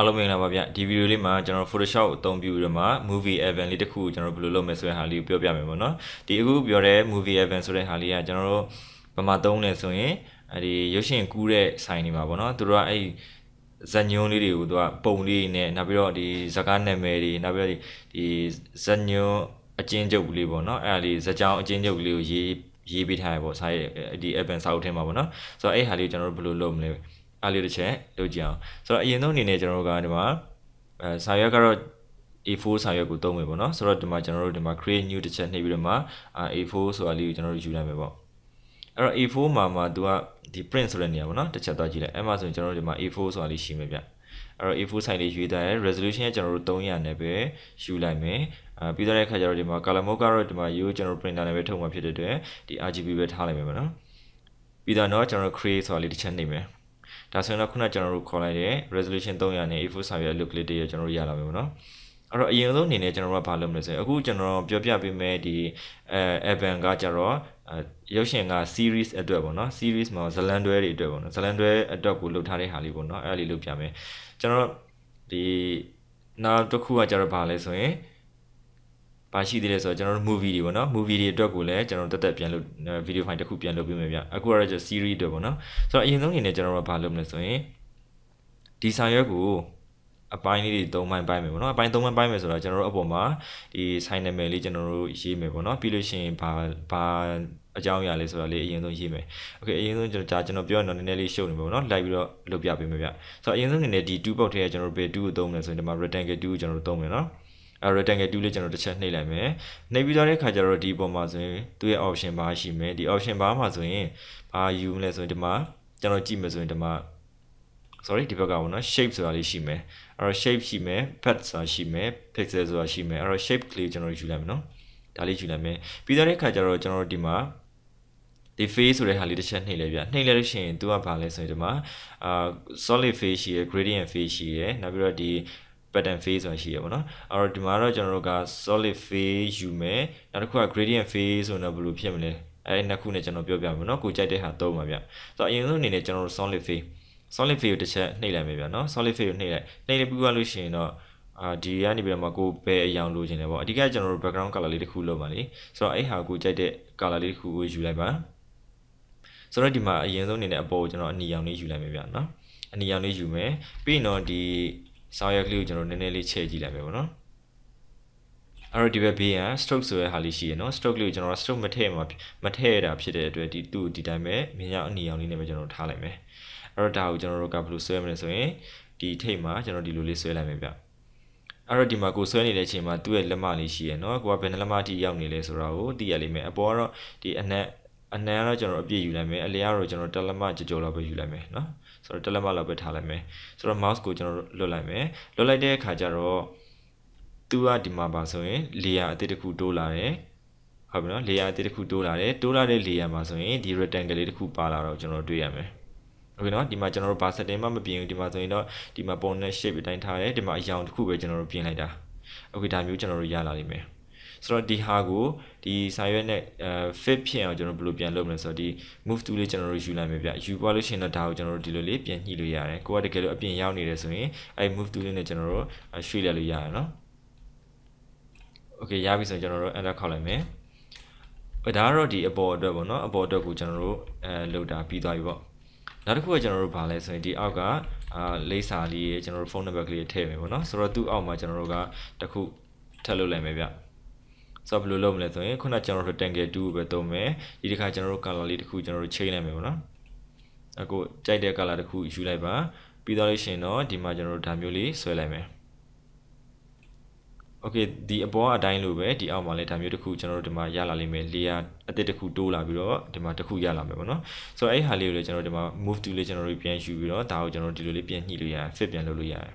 ားလုံးမင်္ဂလာပါဗျဒီဗီဒီယိုလေးမှာကျွန်တော် Photoshop အသုံးပြုပြီးတော့မှ Movie Event လေးတစ်ခုကျွန်တော်ဘယ်လိုလုပ်မလဲဆိုတဲ့ဟာလေးကိုပြောပြမယ်ပေါ့နော်ဒီအခုပြောတဲ့ Movie Event ဆိုတဲ့ဟာလေးကကျွန်တော်တို့ဘယ်မှာသုံးလဲဆိုရင်အဲဒီရုပ်ရှင်ကူးတဲ့ဆိုင်တွေမှာပေါ့နော်သူတို့ကအဲ့ဇညွန်းလေးတွေကိုသူကပုံလေးနဲ့နောက်ပြီးတော့ဒီဇာကားနာမည်တွေနောက်ပြီးတော့ဒီဇညွန်းအချင်းချုပ်လေးပေါ့နော်အဲ့ဒါလေးဇာကြောင်အချင်းချုပ်လေးကိုရေးရေးပေးထားရပေါ့ဆိုင်ဒီ event စာအုပ်ထဲမှာပေါ့နော်ဆိုတော့အဲ့ဟာလေးကိုကျွန်တော်တို့ဘယ်လိုလုပ်မလဲအားလေးတစ်ချက်လုပ်ကြအောင်ဆိုတော့အရင်ဆုံးအနေနဲ့ကျွန်တော်တို့ကဒီမှာအဲစာရွက်ကတော့ A4 စာရွက်ကိုသုံးမယ်ပေါ့နော်ဆိုတော့ဒီမှာကျွန်တော်တို့ဒီမှာ create new တစ်ချက်နှိပ်ပြီးတော့မှ A4 ဆိုတာလေးကိုကျွန်တော်တို့ယူလိုက်မယ်ပေါ့အဲ့တော့ A4 မှာမှာသူကဒီ print ဆိုတဲ့နေရာပေါ့နော်တစ်ချက်သွားကြည့်လိုက်အဲ့မှာဆိုရင်ကျွန်တော်တို့ဒီမှာ A4 ဆိုတာလေးရှိမယ်ဗျအဲ့တော့ A4 size လေးရွေးထားတယ် resolution ကကျွန်တော်တို့300နဲ့ပဲယူလိုက်မယ်အာပြီးတော့တဲ့အခါကျတော့ဒီမှာ color mode ကတော့ဒီမှာရိုးကျွန်တော် printer နဲ့ပဲထုတ်မှာဖြစ်တဲ့အတွက်ဒီ RGB ပဲထားလိုက်မယ်ပေါ့နော်ပြီးတော့တော့ကျွန်တော် create ဆိုတာလေးတစ်ချက်နှိပ်မယ်ဒါဆိုရင်တော့ခုနကျွန်တော်တို့ခေါ်လိုက်တဲ့ resolution 300နဲ့ A4 စာရွက် look လေးတည်းရကျွန်တော်တို့ရလာမယ်ပေါ့နော်အဲ့တော့အရင်ဆုံးအနေနဲ့ကျွန်တော်တို့ကဘာလုပ်မလဲဆိုရင်အခုကျွန်တော်ပြောပြပေးမယ်ဒီအဲ Evan ကကြတော့ရုပ်ရှင်က series အတွက်ပေါ့နော် series မှာဇလန်တွဲတွေအတွက်ပေါ့နော်ဇလန်တွဲအတွက်ကိုလုပ်ထားတဲ့ဟာလေးပေါ့နော်အဲ့ဒါလေးလုပ်ပြမယ်ကျွန်တော်ဒီနောက်တစ်ခုကကြတော့ဘာလဲဆိုရင်ပါရှိသေးလဲဆိုတော့ကျွန်တော်တို့ movie တွေပေါ့နော် movie တွေအတွက်ကိုလည်းကျွန်တော်တို့တက်တက်ပြန်လုပ် video file တစ်ခုပြန်လုပ်ပေးမယ်ဗျအခုကတော့ series တွေပေါ့နော်ဆိုတော့အရင်ဆုံးအနေနဲ့ကျွန်တော်တို့ကဘာလုပ်မလဲဆိုရင်ဒီဆောင်ရွက်ကိုအပိုင်းလေးတွေ၃ပိုင်းပိုင်းမယ်ပေါ့နော်အပိုင်း၃ပိုင်းပိုင်းမယ်ဆိုတော့ကျွန်တော်တို့အပေါ်မှာဒီ sign number လေးကျွန်တော်တို့ရေးမယ်ပေါ့နော်ပြီးလို့ရှိရင်ဘာဘာအကြောင်းအရာလေးဆိုတော့လေးအရင်ဆုံးရေးမယ်။ Okay အရင်ဆုံးကျွန်တော်ဒါကျွန်တော်ပြောရင်တော့နည်းနည်းလေးရှုပ်နေမှာပေါ့နော်။လိုက်ပြီးတော့လုပ်ပြပေးမယ်ဗျ။ဆိုတော့အရင်ဆုံးနေနဲ့ဒီ2 box ထဲကကျွန်တော်တို့ဘယ်2ကိုသုံးမလဲဆိုရင်ဒီမှာ rectangle 2ကိုကျွန်တော်တို့သုံးမယ်နော်။အဲ rectangle 2လေးကျွန်တော်တစ်ချက်နှိပ်လိုက်မယ်နှိပ်ပြီးသွားတဲ့အခါကျတော့ဒီပုံမှာဆိုရင်သူ့ရဲ့ option bar ရှိမယ်ဒီ option bar မှာဆိုရင်ဘာယူမလဲဆိုရင်ဒီမှာကျွန်တော်ကြည့်မယ်ဆိုရင်ဒီမှာ sorry ဒီဘက်ကပေါ့နော် shape ဆိုတာလေးရှိမယ်အဲ့တော့ shape ရှိမယ် pad ဆိုတာရှိမယ် pixel ဆိုတာရှိမယ်အဲ့တော့ shape ကလေးကျွန်တော်ယူလိုက်မယ်နော်ဒါလေးယူလိုက်မယ်ပြီးတော့တဲ့အခါကျတော့ကျွန်တော်ဒီမှာဒီ face ဆိုတဲ့ဟာလေးတစ်ချက်နှိပ်လိုက်ပြနှိပ်လိုက်လို့ရှိရင် तू ကဘာလဲဆိုရင်ဒီမှာအာ solid face ရှိရယ် gradient face ရှိရယ်နောက်ပြီးတော့ဒီ pattern phase ဆိုတာရှိရပါတော့။အဲ့တော့ဒီမှာတော့ကျွန်တော်တို့က solid phase ယူမယ်။နောက်တစ်ခုက gradient phase ဆိုတော့ဘယ်လိုဖြစ်မလဲ။အဲ့ဒီနှစ်ခုနဲ့ကျွန်တော်ပြောပြမယ်နော်။ကိုကြိုက်တဲ့ဟာသုံးပါဗျ။ဆိုတော့အရင်ဆုံးအနေနဲ့ကျွန်တော်တို့ solid phase solid phase ကိုတစ်ချက်နှိပ်လိုက်မယ်ဗျာနော် solid phase ကိုနှိပ်လိုက်နှိပ်လိုက်ပြီးသွားလို့ရှိရင်တော့အာဒီကနေပြီးတော့မှကိုဘယ်အယောင်လိုချင်လဲပေါ့အဓိကကျွန်တော်တို့ background color လေးတစ်ခုလုပ်ပါလေဆိုတော့အဲ့ဟာကိုကြိုက်တဲ့ color လေးတစ်ခုကိုယူလိုက်ပါဆိုတော့ဒီမှာအရင်ဆုံးအနေနဲ့အပေါ်ကိုကျွန်တော်အနီရောင်လေးယူလိုက်မယ်ဗျာနော်အနီရောင်လေးယူမယ်ပြီးရင်တော့ဒီဆောင်းရွက်ကလေးကိုကျွန်တော်နည်းနည်းလေးချဲ့ကြည့်လိုက်မယ်ပေါ့နော်အဲ့တော့ဒီဘက်ဘေးက stroke ဆိုတဲ့ဟာလေးရှိရယ်နော် stroke လေးကိုကျွန်တော် stroke မထည့်မှာမထည့်တာဖြစ်တဲ့အတွက်ဒီသူ့ဒီတိုင်းပဲမြင်ရအနီအောင်လေးနဲ့ပဲကျွန်တော်ထားလိုက်မယ်အဲ့တော့ဒါကိုကျွန်တော်တို့ကဘယ်လိုဆွဲမလဲဆိုရင်ဒီထိပ်မှာကျွန်တော်ဒီလိုလေးဆွဲလိုက်မယ်ဗျအဲ့တော့ဒီမှာကိုဆွဲနေတဲ့အချိန်မှာသူ့ရဲ့လက်မလေးရှိရယ်နော်ကိုကဘယ်နှလက်မအထိရောက်နေလဲဆိုတာကိုသိရလိမ့်မယ်အပေါ်ကတော့ဒီအနက်အနံကတော့ကျွန်တော်အပြည့်ယူလိုက်မယ်အလျားကတော့ကျွန်တော်တက်လက်မကြော်ကြော်လောက်ပဲယူလိုက်မယ်နော်ဆိုတော့တက်လက်မလောက်ပဲထားလိုက်မယ်ဆိုတော့ mouse ကိုကျွန်တော်လွတ်လိုက်မယ်လွတ်လိုက်တဲ့အခါကျတော့သူကဒီမှာပါဆိုရင် layer အသစ်တစ်ခုတိုးလာတယ်ဟုတ်ပြီနော် layer အသစ်တစ်ခုတိုးလာတယ်တိုးလာတဲ့ layer မှာဆိုရင်ဒီ rectangle လေးတစ်ခုပါလာတော့ကျွန်တော်တွေ့ရမယ်โอเคเนาะဒီမှာကျွန်တော်တို့ဘာ setting မှမပြင်ဘူးဒီမှာဆိုရင်တော့ဒီမှာ bonus shape အတိုင်းထားတယ်ဒီမှာအရောင်တစ်ခုပဲကျွန်တော်တို့ပြင်လိုက်တာโอเคဒါမျိုးကျွန်တော်တို့ရလာလိမ့်မယ်ဆိုတော့ဒီဟာကိုဒီစာရွက်နဲ့အဲ fit ဖြစ်အောင်ကျွန်တော်ဘယ်လိုပြန်လုပ်မလဲဆိုတော့ဒီ move to လေးကျွန်တော်တို့ယူလိုက်မယ်ဗျယူသွားလို့ရှိရင်တော့ဒါကိုကျွန်တော်တို့ဒီလိုလေးပြန်ညှိလို့ရတယ်ကိုကတကယ်လို့အပြင်ရောက်နေတယ်ဆိုရင်အဲ move to လေးနဲ့ကျွန်တော်တို့ရွှေ့လိုက်လို့ရတယ်နော် okay ရပြီဆိုရင်ကျွန်တော်တို့ enter ခောက်လိုက်မယ်ဒါကတော့ဒီအပေါ်အတွက်ပေါ့နော်အပေါ်အတွက်ကို ကျွန်တော်တို့အဲလောက်တာပြီးသွားပြီပေါ့နောက်တစ်ခုကကျွန်တော်တို့ဗာလဲဆိုရင်ဒီအောက်ကအာလိပ်စာလေးရေကျွန်တော်တို့ဖုန်းနံပါတ်ကလေးထည့်မယ်ပေါ့နော်ဆိုတော့သူ့အောက်မှာကျွန်တော်တို့ကတခုထပ်လုပ်လိုက်မယ်ဗျဆိုတော့ဘယ်လိုလုပ်မလဲဆိုရင်ခုနကျွန်တော်တို့ rectangle 2ကိုပဲသုံးမယ်ဒီတစ်ခါကျွန်တော်တို့ color လေးတစ်ခုကျွန်တော်တို့ချိန်လိုက်မယ်ပေါ့နော်အခုကြိုက်တဲ့ color တစ်ခုယူလိုက်ပါပြီးတော့လို့ရှိရင်တော့ဒီမှာကျွန်တော်တို့ဒါမျိုးလေးဆွဲလိုက်မယ် okay ဒီအပေါ်အတိုင်းလိုပဲဒီအောက်မှာလည်းဒါမျိုးတစ်ခုကျွန်တော်တို့ဒီမှာရလာလိမ့်မယ် layer အသစ်တစ်ခုတိုးလာပြီးတော့ဒီမှာတစ်ခုရလာမယ်ပေါ့နော်ဆိုတော့အဲ့ဟာလေးကိုလည်းကျွန်တော်တို့ဒီမှာ move to လေးကျွန်တော်တို့ပြန်ယူပြီးတော့ဒါကိုကျွန်တော်တို့ဒီလိုလေးပြန်ညှိလို့ရတယ် fit ပြန်လုပ်လို့ရတယ်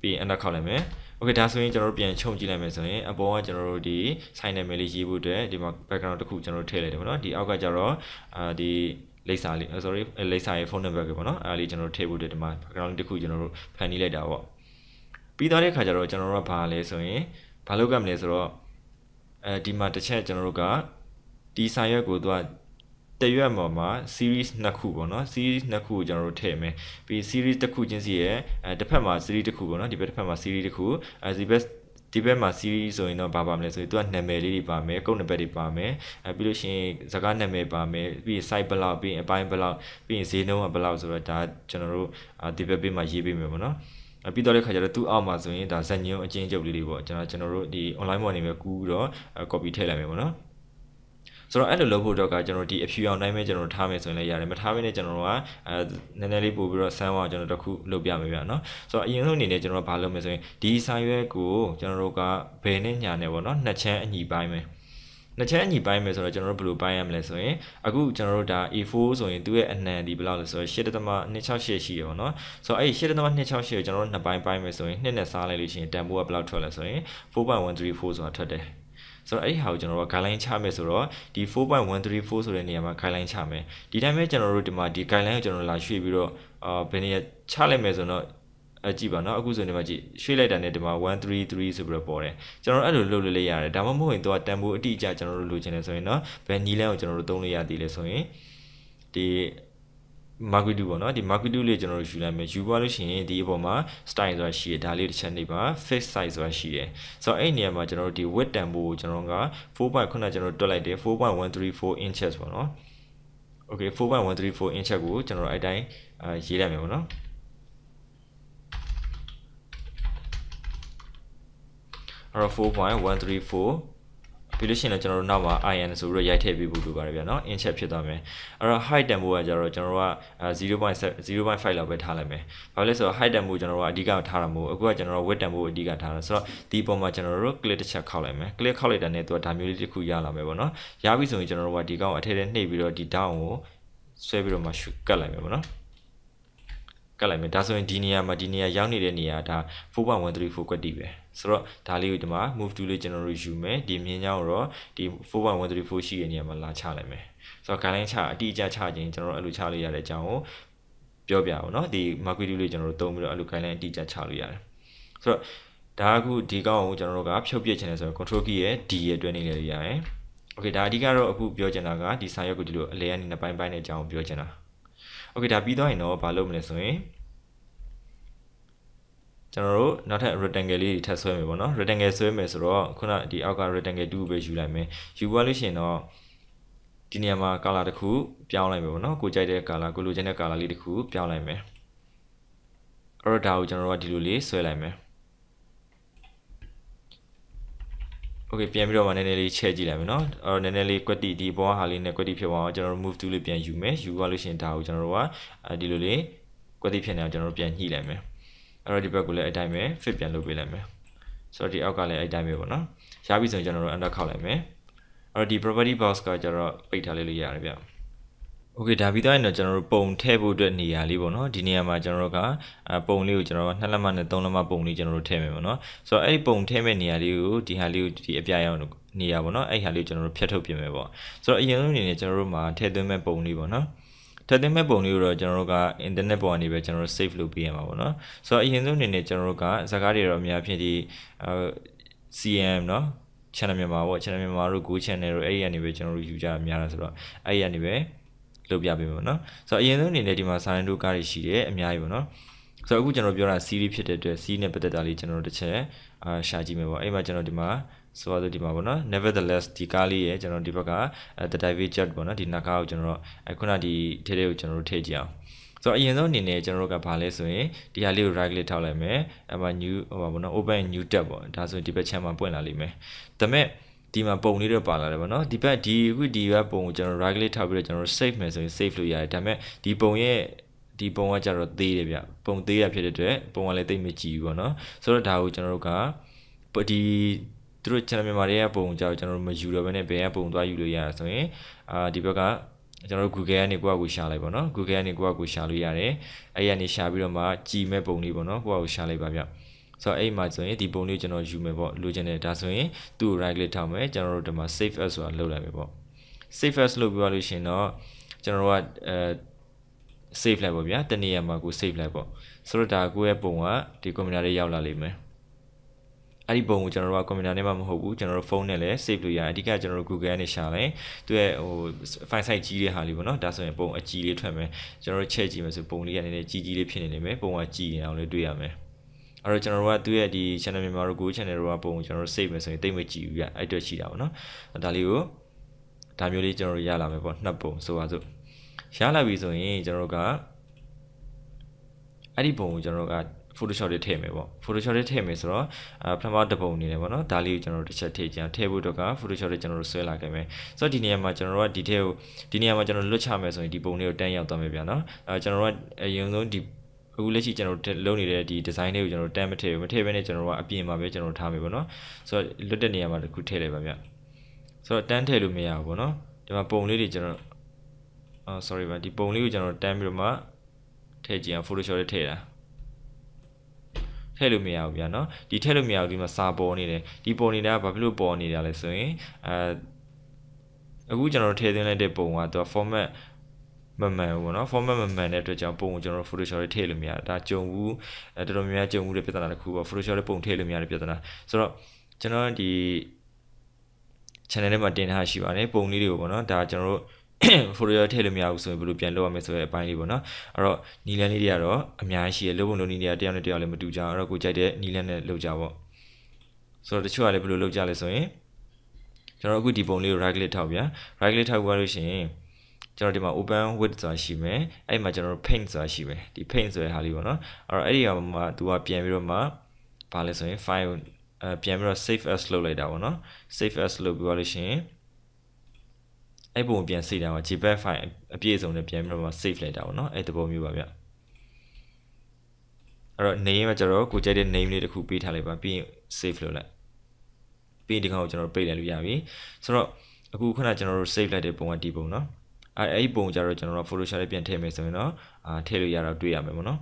ပြီးရင် enter ခောက်လိုက်မယ် okay ဒါဆိုရင်ကျွန်တော်တို့ပြန်ခြုံကြည့်လိုက်မယ်ဆိုရင်အပေါ်ကကျွန်တော်တို့ဒီ sign name လေးရေးဖို့အတွက်ဒီမှာ background တစ်ခုကျွန်တော်တို့ထည့်လိုက်တယ်ပေါ့နော်ဒီအောက်ကကျတော့အာဒီလိပ်စာလေး sorry လိပ်စာရဲ့ phone number ပဲပေါ့နော်အားလေးကျွန်တော်တို့ထည့်ဖို့အတွက်ဒီမှာ background တစ်ခုကျွန်တော်တို့ဖန်တီးလိုက်တာပေါ့ပြီးသွားတဲ့အခါကျတော့ကျွန်တော်တို့ကဘာလဲဆိုရင်ဘာလုပ်ရမလဲဆိုတော့အဲဒီမှာတစ်ချက်ကျွန်တော်တို့ကဒီစာရွက်ကိုသူကတရွက်ပေါ်မှာ series နှစ်ခုပေါ့နော် series နှစ်ခုကိုကျွန်တော်တို့ထည့်မယ်ပြီး series တစ်ခုချင်းစီရဲ့အဲတစ်ဖက်မှာ series တစ်ခုပေါ့နော်ဒီဘက်တစ်ဖက်မှာ series တစ်ခုအဲဒီဘက်ဒီဘက်မှာ series ဆိုရင်တော့ဘာပါမလဲဆိုရင်သူကနာမည်လေးတွေပါမယ်အကုတ်နံပါတ်တွေပါမယ်အဲပြီးလို့ရှိရင်ဇာတ်နာမည်ပါမယ်ပြီးရင် site ဘလောက်ပြီးရင်အပိုင်းဘလောက်ပြီးရင်ဈေးနှုန်းကဘလောက်ဆိုတော့ဒါကျွန်တော်တို့ဒီဘက်ပေးမှာရေးပေးမယ်ပေါ့နော်အပြီးတော့တဲ့ခါကျတော့သူ့အောက်မှာဆိုရင်ဒါဇက်ညုံအချင်းချုပ်လေးတွေပေါ့ကျွန်တော်ကျွန်တော်တို့ဒီ online ပေါ်နေပဲကူးပြီးတော့ copy ထည့်လိုက်မယ်ပေါ့နော်ဆိုတော့အဲ့လိုလုပ်ဖို့တော့ကကျွန်တော်ဒီအဖြူအောင်တိုင်းပဲကျွန်တော်ထားမယ်ဆိုရင်လည်းရတယ်မထားဘဲနဲ့ကျွန်တော်ကအဲနည်းနည်းလေးပို့ပြီးတော့ဆန်းအောင်ကျွန်တော်တခုလုပ်ပြမယ်ဗျာနော်ဆိုတော့အရင်ဆုံးအနေနဲ့ကျွန်တော်ဘာလုပ်မလဲဆိုရင်ဒီစာရွက်ကိုကျွန်တော်တို့ကဘယ်နဲ့ညာနေပေါ့နော်နှစ်ချမ်းအညီပိုင်းမယ်နှစ်ချမ်းအညီပိုင်းမယ်ဆိုတော့ကျွန်တော်တို့ဘယ်လိုပိုင်းရမလဲဆိုရင်အခုကျွန်တော်တို့ဒါ A4 ဆိုရင်သူ့ရဲ့အနံဒီဘယ်လောက်လဲဆိုတော့8.268ရှိရပါတော့ဆိုတော့အဲ့8.268ကိုကျွန်တော်တို့နှစ်ပိုင်းပိုင်းမယ်ဆိုရင်နှစ်နဲ့စားလိုက်လို့ရှိရင်တန်ဖိုးကဘယ်လောက်ထွက်လဲဆိုရင်4.134ဆိုတာထွက်တယ်ဆိုတော့အဲ့ဒီဟာကိုကျွန်တော်တို့က guideline ချမယ်ဆိုတော့ဒီ4.134ဆိုတဲ့နေရာမှာ guideline ချမယ်ဒီတိုင်းပဲကျွန်တော်တို့ဒီမှာဒီ guideline ကိုကျွန်တော်လာရွှေ့ပြီးတော့အာဘယ်နေရာချလိုက်မယ်ဆိုတော့အကြည့်ပါနော်အခုဆိုနေမှာကြည့်ရွှေ့လိုက်တာနဲ့ဒီမှာ133ဆိုပြီးတော့ပေါ်တယ်ကျွန်တော်အဲ့လိုလုပ်လို့လေးရတယ်ဒါမှမဟုတ်ရင်တော့တန်ဖိုးအတိအကျကျွန်တော်တို့လိုချင်တယ်ဆိုရင်နော်ဘယ်နီးလန်းကိုကျွန်တော်တို့သုံးလို့ရသေးလဲဆိုရင်ဒီ market 2ပေါ့နော်ဒီ market 2လေးကျွန်တော်တို့ယူလိုက်မယ်ယူသွားလို့ရှိရင်ဒီအပေါ်မှာ style ဆိုတာရှိရဒါလေးတစ်ချက်နေပါ fixed size ဆိုတာရှိတယ်ဆိုတော့အဲ့နေရာမှာကျွန်တော်တို့ဒီ width တန်ဖိုးကိုကျွန်တော်က4.9ကျွန်တော်တို့တွက်လိုက်တယ်4.134 inches ပေါ့နော် okay 4.134 inches ကိုကျွန်တော်တို့အဲ့တိုင်းရေးလိုက်မယ်ပေါ့နော်အဲ့တော့4.134ပြီးလို့ရှိရင်လည်းကျွန်တော်တို့နောက်မှာ IN ဆိုပြီးတော့ရိုက်ထည့်ပေးဖို့လိုပါတယ်ဗျာနော် inch ဖြစ်သွားမယ်အဲ့တော့ height tempo ကကျတော့ကျွန်တော်တို့က0.0.5လောက်ပဲထားလိုက်မယ်ဘာလို့လဲဆိုတော့ height tempo ကျွန်တော်တို့ကအဓိကထားတာမဟုတ်အခုကကျွန်တော်တို့ width tempo အဓိကထားတာဆိုတော့ဒီပုံမှာကျွန်တော်တို့ click တစ်ချက်ခောက်လိုက်မယ် click ခောက်လိုက်တာနဲ့သူကဒါမျိုးလေးတစ်ခုရလာမယ်ပေါ့နော်ရပြီဆိုရင်ကျွန်တော်တို့ကဒီကောင်အထက်ထဲနှိပ်ပြီးတော့ဒီ down ကိုဆွဲပြီးတော့မှ shoot ကတ်လိုက်မယ်ပေါ့နော်ကတ်လိုက်မယ်ဒါဆိုရင်ဒီနေရာမှာဒီနေရာရောက်နေတဲ့နေရာဒါ4.134ကွက်တီပဲဆိုတော့ဒါလေးကိုဒီမှာ move to လေးကျွန်တော်တို့ယူမယ်ဒီမြင်းကြောင်းကိုတော့ဒီ4.134ရှိတဲ့နေရာမှာလာချလိုက်မယ်ဆိုတော့ guideline ချအတိအကျချခြင်းကျွန်တော်တို့အဲ့လိုချလို့ရတဲ့အကြောင်းကိုပြောပြအောင်เนาะဒီ market tool လေးကျွန်တော်တို့သုံးပြီးတော့အဲ့လို guideline အတိအကျချလို့ရတယ်ဆိုတော့ဒါကခုဒီကောင်းကိုကျွန်တော်တို့ကဖြုတ်ပစ်ခြင်းလဲဆိုတော့ control key ရဲ့ D ရဲ့အတွင်းနေလေရတယ်โอเคဒါအဓိကတော့အခုပြောချင်တာကဒီစာရွက်ကိုဒီလိုအလဲအနေနဲ့ပိုင်းပိုင်းနဲ့အကြောင်းပြောချင်တာโอเคဒါပြီးတော့ရင်တော့မလုပ်မလဲဆိုရင်ကျွန်တော်တို့နောက်ထပ် rectangle လေးတွေထပ်ဆွဲမယ်ပေါ့နော် rectangle ဆွဲမယ်ဆိုတော့ခုနဒီအောက်က rectangle 2ပဲယူလိုက်မယ်ယူပွားလို့ရှိရင်တော့ဒီနေရာမှာ color တစ်ခုပြောင်းလိုက်မယ်ပေါ့နော်ကိုကြိုက်တဲ့ color ကိုလိုချင်တဲ့ color လေးတစ်ခုပြောင်းလိုက်မယ်အဲ့တော့ဒါကိုကျွန်တော်တို့ကဒီလိုလေးဆွဲလိုက်မယ်โอเคပြန်ပြီးတော့မှနည်းနည်းလေးချဲ့ကြည့်လိုက်မယ်เนาะအဲ့တော့နည်းနည်းလေးကွက်တီဒီဘောဟာလေးနဲ့ကွက်တီဖြစ်သွားအောင်ကျွန်တော်တို့ move to လေးပြန်ယူမယ်ယူသွားလို့ရှိရင်ဒါကိုကျွန်တော်တို့ကဒီလိုလေးကွက်တီဖြစ်နေအောင်ကျွန်တော်တို့ပြန်ညှိလိုက်မယ်အဲ့တော့ဒီဘက်ကိုလည်းအတိုင်းပဲ fit ပြန်လုပ်ပေးလိုက်မယ်ဆိုတော့ဒီအောက်ကလည်းအတိုင်းပဲပေါ့နော်ရပြီဆိုရင်ကျွန်တော်တို့ under ခောက်လိုက်မယ်အဲ့တော့ဒီ property box ကကျွန်တော်ပိတ်ထားလိုက်လို့ရတယ်ဗျโอเคဒါပြီးသားရင်တော့ကျွန်တော်တို့ပုံထည့်ဖို့အတွက်နေရာလေးပေါ့နော်ဒီနေရာမှာကျွန်တော်တို့ကပုံလေးကိုကျွန်တော်တို့နှစ်လက်မနဲ့သုံးလက်မပုံလေးကျွန်တော်တို့ထည့်မယ်ပေါ့နော်ဆိုတော့အဲ့ဒီပုံထည့်မဲ့နေရာလေးကိုဒီဟာလေးကိုဒီအပြရောင်နေရာပေါ့နော်အဲ့ဒီဟာလေးကိုကျွန်တော်တို့ဖြတ်ထုတ်ပြင်မယ်ပေါ့ဆိုတော့အရင်ဆုံးအနေနဲ့ကျွန်တော်တို့မှာထည့်သွင်းမဲ့ပုံလေးပေါ့နော်ထပ်သွင်းမဲ့ပုံလေးကိုတော့ကျွန်တော်တို့က internet ပေါ်ကနေပဲကျွန်တော်တို့ save လုပ်ပေးရမှာပေါ့နော်ဆိုတော့အရင်ဆုံးအနေနဲ့ကျွန်တော်တို့ကဇာတ်ကားတွေတော့အများဖြင့်ဒီ CM เนาะ channel မြန်မာပေါ့ channel မြန်မာတို့ Go channel တို့အဲ့ဒီကနေပဲကျွန်တော်တို့ယူကြများတာဆိုတော့အဲ့ဒီကနေပဲလုပ်ပြပေးမှာပေါ့နော်ဆိုတော့အရင်ဆုံးအနေနဲ့ဒီမှာ silent တို့ကားတွေရှိတယ်အများကြီးပေါ့နော်ဆိုတော့အခုကျွန်တော်ပြောတာ C လေးဖြစ်တဲ့အတွက် C နဲ့ပတ်သက်တာလေးကျွန်တော်တို့တစ်ချက်အာရှာကြည့်မယ်ပေါ့အဲ့မှာကျွန်တော်ဒီမှာဆိုတော့ဒီမှာပေါ့နော် nevertheless ဒီကားလေးရဲ့ကျွန်တော်ဒီဘက်က the dive jet ပေါ့နော်ဒီနှာခေါင်းကိုကျွန်တော်အခုနဒီထဲထဲကိုကျွန်တော်တို့ထည့်ကြည့်အောင်ဆိုတော့အရင်ဆုံးအနေနဲ့ကျွန်တော်တို့ကဘာလဲဆိုရင်ဒီဟာလေးကို right click ထောက်လိုက်မယ်အမှ new ဟိုပါဘောနော် open new tab ပေါ့ဒါဆိုဒီဘက်ချမ်းမှာပွင့်လာလိမ့်မယ်ဒါပေမဲ့ဒီမှာပုံလေးတော့ပါလာတယ်ပေါ့နော်ဒီဘက်ဒီအခုဒီဘက်ပုံကိုကျွန်တော် right click ထောက်ပြီးတော့ကျွန်တော် save မယ်ဆိုရင် save လုပ်ရတယ်ဒါပေမဲ့ဒီပုံရဲ့ဒီပုံကကျတော့သေးတယ်ဗျပုံသေးရဖြစ်တဲ့အတွက်ပုံကလည်းတိတ်မကြည့်ဘူးပေါ့နော်ဆိုတော့ဒါကိုကျွန်တော်တို့ကဒီသူတို့ channel မြန်မာတွေရဲ့ပုံကိုကြာတော့ကျွန်တော်တို့မယူတော့ဘဲနဲ့ဘယ်ကပုံသွားယူလို့ရတာဆိုရင်အာဒီဘက်ကကျွန်တော်တို့ Google ကနေကိုယ့်အကူရှာလိုက်ပါတော့ Google ကနေကိုယ့်အကူရှာလို့ရတယ်အဲ့ရနေရှာပြီးတော့မှကြည်မဲ့ပုံလေးပေါ့နော်ကိုယ့်အကူရှာလိုက်ပါဗျဆိုတော့အဲ့မှာဆိုရင်ဒီပုံလေးကိုကျွန်တော်ယူမယ်ပေါ့လိုချင်တယ်ဒါဆိုရင်သူ့ကို right click ထောက်မယ်ကျွန်တော်တို့ဒီမှာ save as ဆိုတာလုပ်လိုက်မယ်ပေါ့ save as လုပ်ပြီးသွားလို့ရှင်တော့ကျွန်တော်တို့ကအဲ save လိုက်ပေါ့ဗျာတနေ့ရမှာကို save လိုက်ပေါ့ဆိုတော့ဒါကိုယ့်ရဲ့ပုံကဒီကွန်ပျူတာလေးရောက်လာလိမ့်မယ်အဲ့ဒီပုံကိုကျွန်တော်တို့ကကွန်ပျူတာနဲ့မှမဟုတ်ဘူးကျွန်တော်တို့ဖုန်းနဲ့လည်း save လုပ်ရတယ်အဓိကကျွန်တော်တို့ Google ကနေရှာတယ်သူရဲ့ဟို file size ကြီးတဲ့ဟာလေးပေါ့နော်ဒါဆိုရင်ပုံအကြီးလေးထွက်မယ်ကျွန်တော်တို့ချက်ကြည့်မယ်ဆိုပုံလေးကနည်းနည်းကြီးကြီးလေးဖြစ်နေနေမယ်ပုံကကြီးနေအောင်လည်းတွေ့ရမယ်အဲ့တော့ကျွန်တော်တို့ကသူ့ရဲ့ဒီ channel မြန်မာတို့ Google channel တို့ကပုံကိုကျွန်တော်တို့ save မယ်ဆိုရင်တိတ်မကြည့်ဘူးပြအဲ့အတွက်ရှိတာပေါ့နော်ဒါလေးကိုဒါမျိုးလေးကျွန်တော်တို့ရလာမယ်ပေါ့နှစ်ပုံဆိုပါစို့ရလာပြီဆိုရင်ကျွန်တော်တို့ကအဲ့ဒီပုံကိုကျွန်တော်တို့က Photoshop တွေထည့်မယ်ပေါ့ Photoshop တွေထည့်မယ်ဆိုတော့အပထမတစ်ပုံအနေနဲ့ပေါ့နော်ဒါလေးကိုကျွန်တော်တို့တစ်ချက်ထည့်ကြထည့်ဖို့တော့က Photoshop တွေကျွန်တော်တို့ဆွဲလာခဲ့မယ်ဆိုတော့ဒီနေရာမှာကျွန်တော်တို့ကဒီထည့်ကိုဒီနေရာမှာကျွန်တော်လွတ်ချမယ်ဆိုရင်ဒီပုံလေးကိုတန်းရောက်သွားမယ်ဗျာနော်အဲကျွန်တော်တို့ကအရင်ဆုံးဒီအခုလက်ရှိကျွန်တော်တို့လုပ်နေတဲ့ဒီ design လေးကိုကျွန်တော်တို့တန်းမထည့်ဘူးမထည့်ဘဲနဲ့ကျွန်တော်တို့ကအပြင်မှာပဲကျွန်တော်ထားမယ်ပေါ့နော်ဆိုတော့လွတ်တဲ့နေရာမှာတစ်ခုထည့်လိုက်ပါဗျဆိုတော့တန်းထည့်လို့မရဘူးပေါ့နော်ဒီမှာပုံလေးတွေကျွန်တော်အော် sorry ဗျဒီပုံလေးကိုကျွန်တော်တန်းပြီးတော့မှထည့်ကြည့်အောင် Photoshop လေးထည့်တာထည့်လို့မရဘူးဗျာနော်ဒီထည့်လို့မရဘူးဒီမှာစာပေါ်နေတယ်ဒီပေါ်နေတာကဘာဖြစ်လို့ပေါ်နေတာလဲဆိုရင်အဲအခုကျွန်တော်ထည့်သွင်းလိုက်တဲ့ပုံကသူက format မမှန်ဘူးပေါ့နော် format မမှန်တဲ့အတွက်ကြောင့်ပုံကိုကျွန်တော် Photoshop လေးထည့်လို့မရတာဒါကြုံဘူးအဲတော်တော်များများကြုံဘူးတဲ့ပြဿနာတစ်ခုပေါ့ Photoshop လေးပုံထည့်လို့မရတဲ့ပြဿနာဆိုတော့ကျွန်တော်ဒီ channel ထဲမှာတင်ထားရှိပါတယ်ပုံလေးတွေကိုပေါ့နော်ဒါကျွန်တော်တို့ Photoshop ထည့်လို့မရဘူးဆိုရင်ဘယ်လိုပြန်လုပ်ရမလဲဆိုတဲ့အပိုင်းလေးပေါ့နော်အဲ့တော့နီလန်လေးတွေကတော့အများကြီးရှိတယ်လုပ်ဖို့လုပ်နည်းတွေကတယောက်နဲ့တယောက်လည်းမတူကြအောင်အဲ့တော့ကိုကြိုက်တဲ့နီလန်နဲ့လုပ်ကြပေါ့ဆိုတော့တချို့ကလည်းဘယ်လိုလုပ်ကြလဲဆိုရင်ကျွန်တော်အခုဒီပုံလေးကို right click ထောက်ဗျာ right click ထောက်ကြလို့ရှိရင်ကျွန်တော်ဒီမှာ open with ဆိုတာရှိမယ်အဲ့မှာကျွန်တော် paint ဆိုတာရှိမယ်ဒီ paint ဆိုတဲ့ဟာလေးပေါ့နော်အဲ့တော့အဲ့ဒီကမှသူကပြန်ပြီးတော့မှဘာလဲဆိုရင် file ပြန်ပြီးတော့ save as လုပ်လိုက်တာပေါ့နော် save as လုပ်ပြီးသွားလို့ရှိရင်အဲ့ပုံပြန်စိတ်တာမှာ JPEG file အပြည့်အစုံနဲ့ပြန်ပြီးတော့မှ save လိုက်တာပေါ့နော်အဲ့သဘောမျိုးပါဗျအဲ့တော့ name မှာကျွန်တော်ကိုကြိုက်တဲ့ name လေးတစ်ခုပေးထားလိုက်ပါပြီးရင် save လုပ်လိုက်ပြီးဒီကောင်ကိုကျွန်တော်ပိတ်လိုက်လို့ရပြီဆိုတော့အခုခုနကျွန်တော်တို့ save လိုက်တဲ့ပုံကဒီပုံနော်အဲ့အဲ့ပုံကြတော့ကျွန်တော်တို့ Photoshop လေးပြန်ထည့်မယ်ဆိုရင်တော့အာထည့်လို့ရတော့တွေ့ရမယ်ပေါ့နော်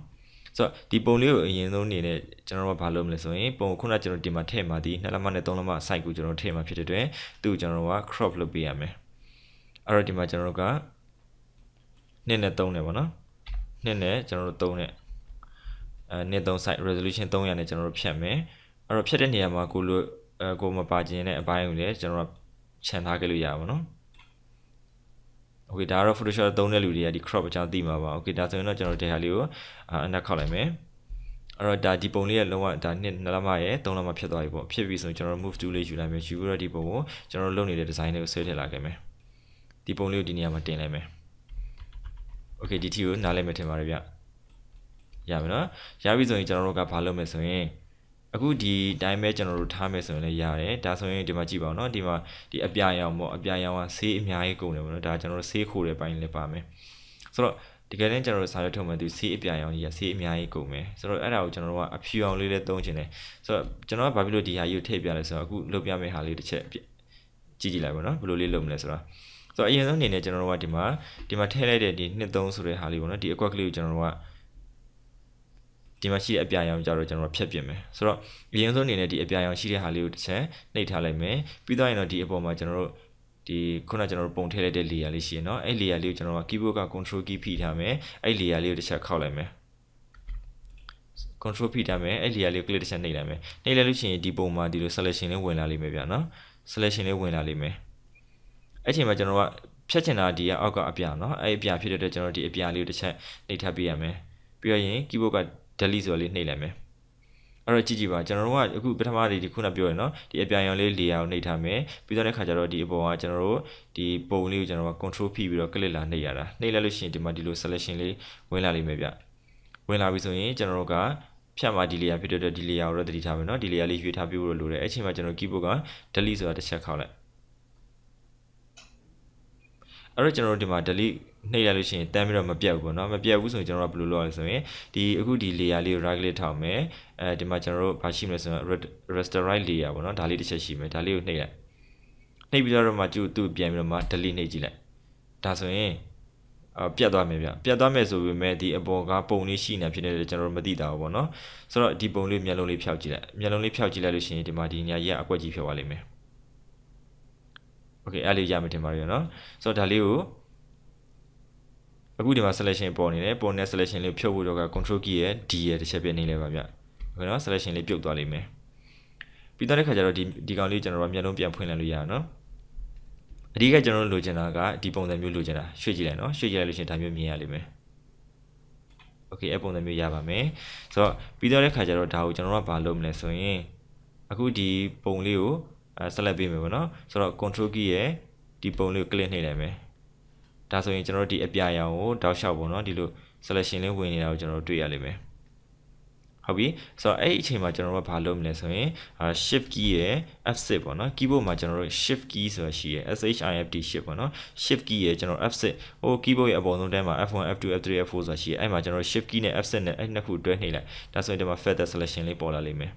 ဆိုတော့ဒီပုံလေးကိုအရင်ဆုံးအနေနဲ့ကျွန်တော်တို့ဘာလုပ်မလဲဆိုရင်ပုံခုနကျွန်တော်ဒီမှာထည့်မှာဒီနှစ်လက်မနဲ့သုံးလက်မ site ကိုကျွန်တော်ထည့်မှာဖြစ်တဲ့အတွက်သူ့ကိုကျွန်တော်က crop လုပ်ပေးရမယ်အဲ့တော့ဒီမှာကျွန်တော်တို့ကနှစ်နဲ့3နဲ့ပေါ့နော်နှစ်နဲ့ကျွန်တော်တို့3နဲ့အဲနှစ်3 site resolution 300နဲ့ကျွန်တော်တို့ဖြတ်မယ်အဲ့တော့ဖြတ်တဲ့နေရာမှာကိုလိုကိုမပါခြင်းတဲ့အပိုင်းကိုလည်းကျွန်တော်တို့ခြံထားခဲ့လို့ရပါဘောနော် Okay ဒါကတော့ Photoshop သုံးတဲ့လူတွေကဒီ crop အကြောင်းသိမှာပါ Okay ဒါဆိုရင်တော့ကျွန်တော်ဒီဟာလေးကိုအနောက်ခောက်လိုက်မယ်အဲ့တော့ဒါဒီပုံလေးကလုံးဝဒါနှစ်နှစ်လမရဲ့သုံးလမဖြစ်သွားပြီပေါ့ဖြစ်ပြီဆိုရင်ကျွန်တော် move to လေးယူလိုက်မယ်ယူပြီးတော့ဒီပုံကိုကျွန်တော်လုပ်နေတဲ့ design လေးကိုဆွဲထည့်လာခဲ့မယ်ဒီပုံလေးကိုဒီနေရာမှာတင်လိုက်မယ်โอเคဒီ ठी ကိုနားလိုက်မယ်ထင်ပါတယ်ဗျရပြီနော်ရပြီဆိုရင်ကျွန်တော်တို့ကဘာလုပ်မလဲဆိုရင်အခုဒီတိုင်းပဲကျွန်တော်တို့ထားမယ်ဆိုရင်လည်းရတယ်ဒါဆိုရင်ဒီမှာကြည့်ပါဦးเนาะဒီမှာဒီအပြာရောင်ပေါ့အပြာရောင်ကဆေးအများကြီးကုန်တယ်ပေါ့เนาะဒါကျွန်တော်တို့ဆေးခိုးတဲ့ပိုင်းလည်းပါမယ်ဆိုတော့တကယ်တမ်းကျွန်တော်တို့စာရွက်ထုတ်မှသူဆေးအပြာရောင်ကြီးကဆေးအများကြီးကုန်မယ်ဆိုတော့အဲ့ဒါကိုကျွန်တော်တို့ကအဖြူအောင်လေးလည်းသုံးချင်တယ်ဆိုတော့ကျွန်တော်ကဘာဖြစ်လို့ဒီဟာကြီးကိုထည့်ပြလဲဆိုတော့အခုလုပ်ပြမယ့်ဟာလေးတစ်ချက်ကြည့်ကြည့်လိုက်ပါเนาะဘယ်လိုလေးလုပ်မလဲဆိုတော့ဆိုတော့အရင်ဆုံးအနေနဲ့ကျွန်တော်တို့ကဒီမှာဒီမှာထည့်လိုက်တဲ့ဒီနှစ်သုံးဆိုတဲ့ဟာလေးပေါ့နော်ဒီအကွက်ကလေးကိုကျွန်တော်တို့ကဒီမှာရှိတဲ့အပြာရောင်ကြတော့ကျွန်တော်တို့ဖြတ်ပြင်မယ်ဆိုတော့အရင်ဆုံးအနေနဲ့ဒီအပြာရောင်ရှိတဲ့ဟာလေးကိုတစ်ချက်နှိပ်ထားလိုက်မယ်ပြီးတော့ရင်တော့ဒီအပေါ်မှာကျွန်တော်တို့ဒီခုနကျွန်တော်တို့ပုံထည့်လိုက်တဲ့ layer လေးရှိရနော်အဲ့ layer လေးကိုကျွန်တော်က keyboard က control key ဖိထားမယ်အဲ့ layer လေးကိုတစ်ချက်ခောက်လိုက်မယ် control ဖိထားမယ်အဲ့ layer လေးကို click တစ်ချက်နှိပ်လိုက်မယ်နှိပ်လိုက်လို့ရှိရင်ဒီပုံမှာဒီလို selection လေးဝင်လာလိမ့်မယ်ဗျာနော် selection လေးဝင်လာလိမ့်မယ်အဲ့ချိန်မှာကျွန်တော်ကဖြတ်ချင်တာဒီကအောက်ကအပြာเนาะအဲ့အပြာဖြစ်တဲ့အတွက်ကျွန်တော်ဒီအပြာလေးကိုတစ်ချက်နှိပ်ထပ်ပေးရမယ်ပြီးတော့ရင် keyboard က delete ဆိုလေးနှိပ်လိုက်မယ်အဲ့တော့ကြည့်ကြည့်ပါကျွန်တော်တို့ကအခုပထမလေးဒီခုနပြောရနော်ဒီအပြိုင်ရောင်လေးလေယာဉ်ကိုနှိပ်ထားမယ်ပြီးတော့တဲ့ခါကျတော့ဒီအပေါ်ကကျွန်တော်တို့ဒီပုံလေးကိုကျွန်တော်က control ဖိပြီးတော့ click လာနှိပ်ရတာနှိပ်လိုက်လို့ရှိရင်ဒီမှာဒီလို selection လေးဝင်လာလိမ့်မယ်ဗျဝင်လာပြီဆိုရင်ကျွန်တော်တို့ကဖြတ်မှာဒီလေယာဉ်ဖြစ်တဲ့အတွက်ဒီလေယာဉ်ကိုတော့တတိထားမယ်နော်ဒီလေယာဉ်လေးရွေးထားပြဖို့လိုတယ်အဲ့ချိန်မှာကျွန်တော် keyboard က delete ဆိုတာတစ်ချက်ခောက်လိုက်အဲ့တော့ကျွန်တော်တို့ဒီမှာ delete နှိပ်လိုက်လို့ရှိရင်တမ်းပြီးတော့မပြတ်ဘူးပေါ့နော်မပြတ်ဘူးဆိုရင်ကျွန်တော်တို့ကဘယ်လိုလုပ်ရလဲဆိုရင်ဒီအခုဒီ layer လေးကို right click ထောင်မယ်အဲဒီမှာကျွန်တော်တို့ဘာရှိမလဲဆိုရင် restaurant layer ပေါ့နော်ဒါလေးတစ်ချက်ရှိမယ်ဒါလေးကိုနှိပ်လိုက်နှိပ်ပြီးတော့မှကျူသူ့ပြန်ပြီးတော့မှ delete နှိပ်ကြည့်လိုက်ဒါဆိုရင်အပြတ်သွားမယ်ဗျပြတ်သွားမယ်ဆိုပေမဲ့ဒီအပေါ်ကပုံလေးရှိနေဖြစ်နေတယ်ကျွန်တော်တို့မသိတာဘောเนาะဆိုတော့ဒီပုံလေးမျက်လုံးလေးဖြောက်ကြည့်လိုက်မျက်လုံးလေးဖြောက်ကြည့်လိုက်လို့ရှိရင်ဒီမှာဒီညာကြီးကအကွက်ကြီးဖြောက်သွားလိမ့်မယ်โอเคအဲ့လေးရမယ်ထင်ပါတယ်နော်ဆိုတော့ဒါလေးကိုအခုဒီမှာ selection ပေါ်နေတယ်ပေါ်နေတဲ့ selection လေးဖြုတ်ဖို့တော့က control key ရဲ့ D ရဲ့တစ်ချက်ပြနေလဲပါဗျโอเคနော် selection လေးပြုတ်သွားလိမ့်မယ်ပြီးတော့တဲ့ခါကျတော့ဒီဒီကောင်လေးကျွန်တော်တို့မျက်လုံးပြန်ဖွင့်လည်လို့ရအောင်နော်အဓိကကျွန်တော်တို့လိုချင်တာကဒီပုံစံမျိုးလိုချင်တာရွှေ့ကြည့်လိုက်နော်ရွှေ့ကြည့်လိုက်လို့ရှိရင်ဒါမျိုးမြင်ရလိမ့်မယ်โอเคအဲ့ပုံစံမျိုးရပါမယ်ဆိုတော့ပြီးတော့တဲ့ခါကျတော့ဒါကိုကျွန်တော်တို့ကဘာလုပ်မလဲဆိုရင်အခုဒီပုံလေးကိုဆက်လက်ပေးမယ်ပေါ့နော်ဆိုတော့ control key ရဲ့ဒီပုံလေးကို click နှိပ်လိုက်မယ်ဒါဆိုရင်ကျွန်တော်တို့ဒီအပြာရောင်ကိုတောက်လျှောက်ပေါ့နော်ဒီလို selection လေးဝင်နေတာကိုကျွန်တော်တို့တွေ့ရလိမ့်မယ်ဟုတ်ပြီဆိုတော့အဲ့အချိန်မှာကျွန်တော်တို့ကဘာလုပ်မလဲဆိုရင် shift key ရယ် F6 ပေါ့နော် keyboard မှာကျွန်တော်တို့ shift key ဆိုတာရှိရယ် shift shift ပေါ့နော် shift key ရယ်ကျွန်တော် F6 ဟို keyboard ရဲ့အပေါ်ဆုံးတန်းမှာ F1 F2 F3 F4 ဆိုတာရှိရယ်အဲ့မှာကျွန်တော်တို့ shift key နဲ့ F6 နဲ့အဲ့နှစ်ခုတွဲနှိပ်လိုက်ဒါဆိုရင်ဒီမှာ feather selection လေးပေါ်လာလိမ့်မယ်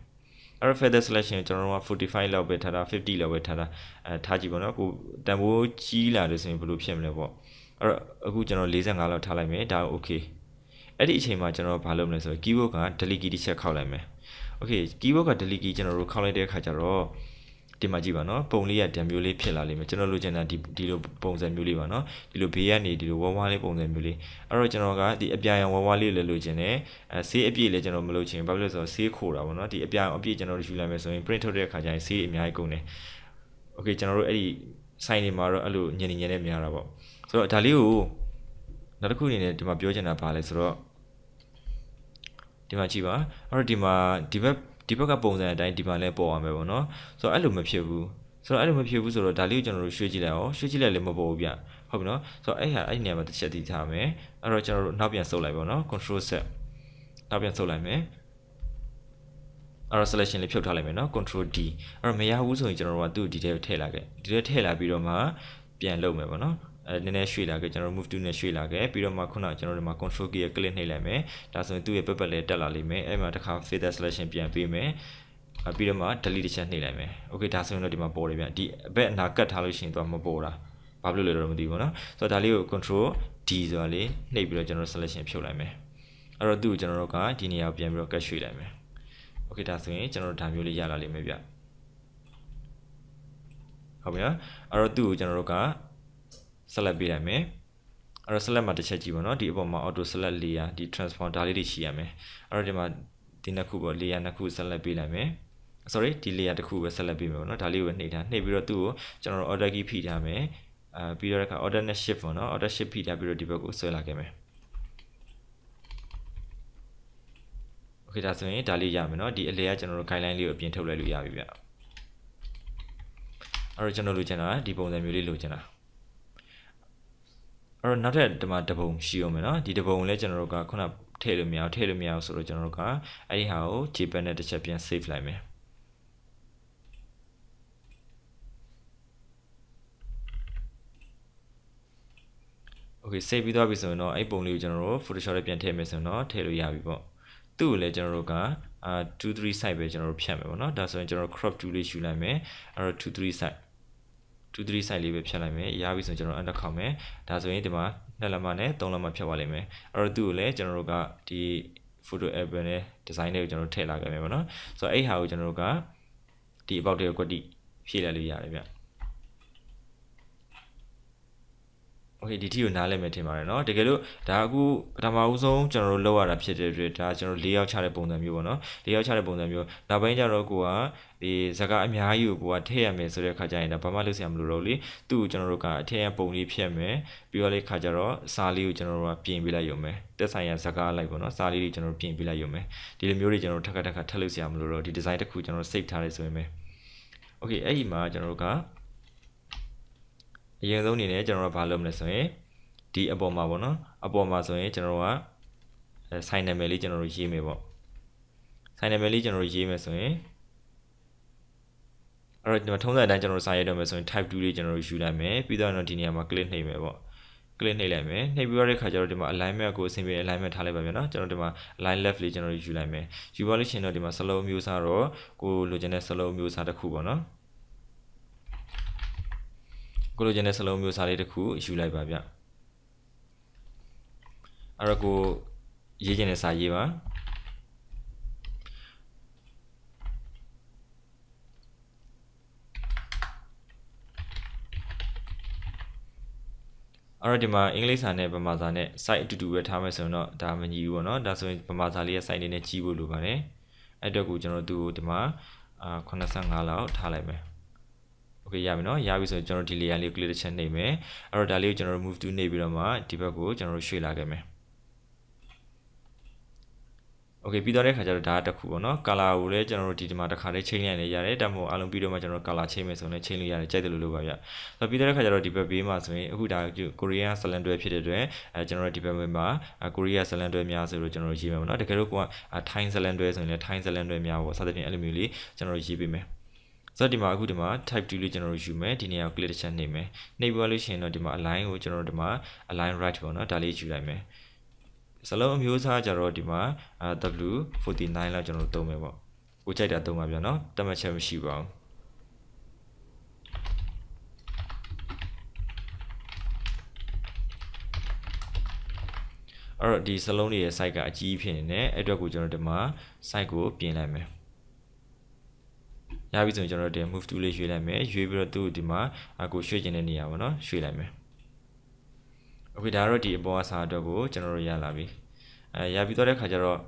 အဲ့တော့ feather selection ကိုကျွန်တော်တို့က45လောက်ပဲထားတာ50လောက်ပဲထားတာအဲထားကြည့်ပါတော့ကိုတန်ဖိုးကြီးလာလို့ဆိုရင်ဘယ်လိုဖြစ်မလဲပေါ့အဲ့တော့အခုကျွန်တော်45လောက် ထားလိုက်မယ်ဒါ okay အဲ့ဒီအချိန်မှာကျွန်တော်ဘာလုပ်မလဲဆိုတော့ keyboard က delete key တစ်ချက်ခောက်လိုက်မယ် okay keyboard က delete key ကျွန်တော်တို့ခောက်လိုက်တဲ့အခါကျတော့ဒီမှာကြည့်ပါနော်ပုံလေးကတံမျိုးလေးဖြစ်လာလိမ့်မယ်ကျွန်တော်လိုချင်တာဒီဒီလိုပုံစံမျိုးလေးပါနော်ဒီလိုဘေးကနေဒီလိုဝါးဝါးလေးပုံစံမျိုးလေးအဲ့တော့ကျွန်တော်ကဒီအပြာရောင်ဝါးဝါးလေးလည်းလိုချင်တယ်အဲဆေးအပြည့်လည်းကျွန်တော်မလိုချင်ဘာဖြစ်လို့ဆိုတော့ဆေးခိုတာပေါ့နော်ဒီအပြာရောင်အပြည့်ကျွန်တော်တို့ယူလာမယ်ဆိုရင် print ထုတ်တဲ့အခါကျရင်ဆေးအများကြီးကုန်တယ်โอเคကျွန်တော်တို့အဲ့ဒီ sign တွေမှာတော့အဲ့လိုညင်ညင်နဲ့မြင်ရတာပေါ့ဆိုတော့ဒါလေးကိုနောက်တစ်ခုအနေနဲ့ဒီမှာပြောချင်တာပါလဲဆိုတော့ဒီမှာကြည့်ပါအဲ့တော့ဒီမှာဒီဘက်ဒီဘက်ကပုံစံအတိုင်းဒီမှာလည်းပေါ်ရမယ်ပေါ့နော်ဆိုတော့အဲ့လိုမဖြစ်ဘူးဆိုတော့အဲ့လိုမဖြစ်ဘူးဆိုတော့ဒါလေးကိုကျွန်တော်တို့ရွှေ့ကြည့်လိုက်အောင်ရွှေ့ကြည့်လိုက်လည်းမပေါ်ဘူးဗျဟုတ်ပြီနော်ဆိုတော့အဲ့ဟာအဲ့နေရာမှာတစ်ချက်တည်ထားမယ်အဲ့တော့ကျွန်တော်တို့နောက်ပြန်ဆုပ်လိုက်ပေါ့နော် control set နောက်ပြန်ဆုပ်လိုက်မယ်အဲ့တော့ selection လေးဖြုတ်ထားလိုက်မယ်နော် control D အဲ့တော့မရဘူးဆိုရင်ကျွန်တော်တို့ကသူ့ဒီထဲကိုထည့်လိုက်ခဲ့ဒီထဲထည့်လာပြီးတော့မှပြန်လုပ်မယ်ပေါ့နော်အဲနည်းနည်းရွှေ့လာခဲ့ကျွန်တော်တို့ move to နဲ့ရွှေ့လာခဲ့ပြီးတော့မှခုနကကျွန်တော်တို့ဒီမှာ control key ရဲ့ click နှိပ်လိုက်မယ်ဒါဆိုရင်သူ့ရဲ့ပက်ပက်လေးတက်လာလိမ့်မယ်အဲ့မှာတစ်ခါ filter selection ပြန်ပေးမယ်အပြီးတော့မှ delete တစ်ချက်နှိပ်လိုက်မယ်။ Okay ဒါဆိုရင်တော့ဒီမှာပေါ်တယ်ဗျ။ဒီအဘက်အနာကတ်ထားလို့ရှိရင်တော့မပေါ်တာ။ဘာဖြစ်လို့လဲတော့မသိဘူးเนาะ။ဆိုတော့ဒါလေးကို control D ဆိုတာလေးနှိပ်ပြီးတော့ကျွန်တော် selection ဖြုတ်လိုက်မယ်။အဲ့တော့သူ့ကိုကျွန်တော်တို့ကဒီနေရာကိုပြန်ပြီးတော့ကတ်ရွှေ့လိုက်မယ်။ Okay ဒါဆိုရင်ကျွန်တော်တို့ဒါမျိုးလေးရလာလိမ့်မယ်ဗျ။ဟုတ်ပြီနော်။အဲ့တော့သူ့ကိုကျွန်တော်တို့က select ပေးလိုက်မယ်အဲ့တော့ select မှာတစ်ချက်ကြည့်ပါတော့ဒီအပေါ်မှာ auto select layer ဒီ transform ဒါလေးတွေရှိရမယ်အဲ့တော့ဒီမှာဒီနှစ်ခုပေါ့ layer နှစ်ခု select ပေးလိုက်မယ် sorry ဒီ layer တစ်ခုပဲ select ပေးမယ်ပေါ့နော်ဒါလေးကိုနှိပ်ထားနှိပ်ပြီးတော့သူ့ကိုကျွန်တော် order key ဖိထားမယ်အာပြီးတော့ဒီက order နဲ့ shift ပေါ့နော် order shift ဖိထားပြီးတော့ဒီဘက်ကိုဆွဲလာခဲ့မယ်โอเคဒါဆိုရင်ဒါလေးရမယ်เนาะဒီအလဲကကျွန်တော်တို့ guideline လေးကိုအပြင်ထုတ်လိုက်လို့ရပြီဗျအဲ့တော့ကျွန်တော်လိုချင်တာဒီပုံစံမျိုးလေးလိုချင်တာအဲ့တော့နောက်ထပ်ဒီမှာတပုံရှိအောင်မယ်နော်ဒီတပုံလည်းကျွန်တော်တို့ကခုနထည့်လို့မရအောင်ထည့်လို့မရအောင်ဆိုတော့ကျွန်တော်တို့ကအဲ့ဒီဟာကို JPEG နဲ့တစ်ချက်ပြန် save လိုက်မယ်โอเค save ပြီးသွားပြီဆိုရင်တော့အဲ့ပုံလေးကိုကျွန်တော်တို့ Photoshop နဲ့ပြန်ထည့်မယ်ဆိုရင်တော့ထည့်လို့ရပြီပေါ့သူ့ကိုလည်းကျွန်တော်တို့ကအာ2 3 site ပဲကျွန်တော်တို့ဖြတ်မယ်ပေါ့နော်ဒါဆိုရင်ကျွန်တော်တို့ crop tool လေးယူလိုက်မယ်အဲ့တော့2 3 site 2 3 site လေးပဲဖြတ်လိုက်မယ်ရပြီဆိုရင်ကျွန်တော် under ခောက်မယ်ဒါဆိုရင်ဒီမှာနှစ်လက်မနဲ့သုံးလက်မဖြတ်သွားလိမ့်မယ်အဲ့တော့သူ့ကိုလည်းကျွန်တော်တို့ကဒီ photo app နဲ့ design တွေကိုကျွန်တော်ထည့်လာခဲ့မယ်ပေါ့နော်ဆိုတော့အဲ့ဟာကိုကျွန်တော်တို့ကဒီ about တွေကိုကွက်တိဖြည့်လိုက်လို့ရတယ်ဗျโอเคဒီထိကိုနားလည်မယ်ထင်ပါတယ်เนาะတကယ်လို့ဒါအခုပထမဦးဆုံးကျွန်တော်တို့လောက်ရတာဖြစ်တဲ့အတွက်ဒါကျွန်တော်၄ယောက်ချတဲ့ပုံစံမျိုးပေါ့เนาะ၄ယောက်ချတဲ့ပုံစံမျိုးနောက်ပိုင်းကျတော့ကိုကဒီဇကာအများကြီးကိုကိုကထည့်ရမယ်ဆိုတဲ့အခါကျရင်ဒါဘာမှလုပ်စရာမလိုတော့လေသူ့ကိုကျွန်တော်တို့ကအထည့်ရပုံလေးဖြတ်မယ်ပြီးတော့လေခါကျတော့စာလေးကိုကျွန်တော်တို့ကပြင်ပေးလိုက်ရုံပဲတက်ဆိုင်ရဇကာလိုက်ပေါ့เนาะစာလေးတွေကျွန်တော်တို့ပြင်ပေးလိုက်ရုံပဲဒီလိုမျိုးတွေကျွန်တော်တို့ထပ်ခါထပ်ခါထပ်လုပ်စရာမလိုတော့ဒီဒီဇိုင်းတစ်ခုကျွန်တော်တို့စိတ်ထားရဲဆိုရင်ပဲโอเคအဲ့ဒီမှာကျွန်တော်တို့ကအရင်ဆုံးအနေနဲ့ကျွန်တော်ကဘာလုပ်မလဲဆိုရင်ဒီအပေါ်မှာပေါ့နော် အပေါ်မှာဆိုရင်ကျွန်တော်ကဆိုင်နာမည်လေးကျွန်တော်တို့ရေးမယ်ပေါ့ဆိုင်နာမည်လေးကျွန်တော်တို့ရေးမယ်ဆိုရင်အဲ့တော့ထုံးစံအတိုင်းကျွန်တော်တို့စာရိုက်တော့မယ်ဆိုရင် type 2လေးကျွန်တော်တို့ယူလိုက်မယ်ပြီးတော့တော့ဒီနေရာမှာ click နှိပ်မယ်ပေါ့ click နှိပ်လိုက်မယ်နှိပ်ပြီးတော့ဒီခါကျတော့ဒီမှာ alignment ကိုအဆင်ပြေ alignment ထားလိုက်ပါဗျာနော်ကျွန်တော်ဒီမှာ align left လေးကျွန်တော်တို့ယူလိုက်မယ်ယူပါလို့ရှိရင်တော့ဒီမှာ slow မျိုးစားတော့ကိုလိုချင်တဲ့ slow မျိုးစားတစ်ခုပေါ့နော်ကိုလိုချင်တဲ့စလုံးမျိုးစားလေးတစ်ခုယူလိုက်ပါဗျအဲ့တော့ကိုရေးချင်တဲ့စာရေးပါအဲ့တော့ဒီမှာအင်္ဂလိပ်စာနဲ့ဗမာစာနဲ့ site အတူတူပဲထားမယ်ဆိုရင်တော့ဒါမညီဘူးပေါ့နော်ဒါဆိုရင်ဗမာစာလေးရဲ့ site လေးနဲ့ကြီးဖို့လိုပါတယ်အဲ့တော့ကိုကျွန်တော်တို့ဒီမှာ85လောက်ထားလိုက်မယ် okay ရပြီเนาะရပြီဆိုတော့ကျွန်တော်ဒီ layer လေးကို click တစ်ချက်နှိပ်မယ်အဲ့တော့ဒါလေးကိုကျွန်တော် move to နှိပ်ပြီးတော့မှဒီဘက်ကိုကျွန်တော်ရွှေ့လာခဲ့မယ် okay ပြီးတော့တဲ့ခါကျတော့ဒါတစ်ခုပေါ့နော် color ကိုလည်းကျွန်တော်တို့ဒီဒီမှာတစ်ခါလေးချိန်လိုက်နေရတယ်ဒါမှမဟုတ်အလုံးပြီးတော့မှကျွန်တော် color ချိန်မယ်ဆိုရင်ချိန်လို့ရတယ်ကြိုက်တယ်လို့လို့ပါဗျဆိုတော့ပြီးတော့တဲ့ခါကျတော့ဒီဘက်ဘေးမှာဆိုရင်အခုဒါ Korean salon တွဲဖြစ်တဲ့အတွက်အဲကျွန်တော်တို့ဒီဘက်မှာ Korea salon တွဲများဆိုလို့ကျွန်တော်တို့ရေးမယ်ပေါ့နော်တကယ်လို့ကိုက Thai salon တွဲဆိုရင်လည်း Thai salon တွဲများပေါ့စသဖြင့်အဲ့လိုမျိုးလေးကျွန်တော်တို့ရေးပေးမယ်ဆိုတော့ဒီမှာအခုဒီမှာ type 2လို့ကျွန်တော်တို့ယူမယ်ဒီနေရာကို click တစ်ချက်နှိပ်မယ်နှိပ်ပြီးသွားလို့ရှိရင်တော့ဒီမှာ align ကိုကျွန်တော်တို့ဒီမှာ align right ပေါ့နော်ဒါလေးယူလိုက်မယ်စလုံးအမျိုးအစားကြတော့ဒီမှာ W49 လောက်ကျွန်တော်တို့သုံးမယ်ပေါ့ကိုကြိုက်တာသုံးပါဗျာနော်တတ်မှတ်ချက်မရှိပါဘူးအဲ့တော့ဒီစလုံးတွေရဲ့ site ကအကြီးဖြစ်နေတယ်အဲ့အတွက်ကိုကျွန်တော်ဒီမှာ site ကိုပြင်လိုက်မယ်ရပြီဆိုရင်ကျွန်တော်တို့ဒီ move to လေးရွှေ့လိုက်မယ်ရွှေ့ပြီးတော့သူ့ကိုဒီမှာကိုရွှေ့ခြင်းတဲ့နေရာပေါ့နော်ရွှေ့လိုက်မယ်โอเคဒါတော့ဒီအပေါ်အစားအတွက်ကိုကျွန်တော်တို့ရလာပြီအဲရပြီးတော့တဲ့ခါကျတော့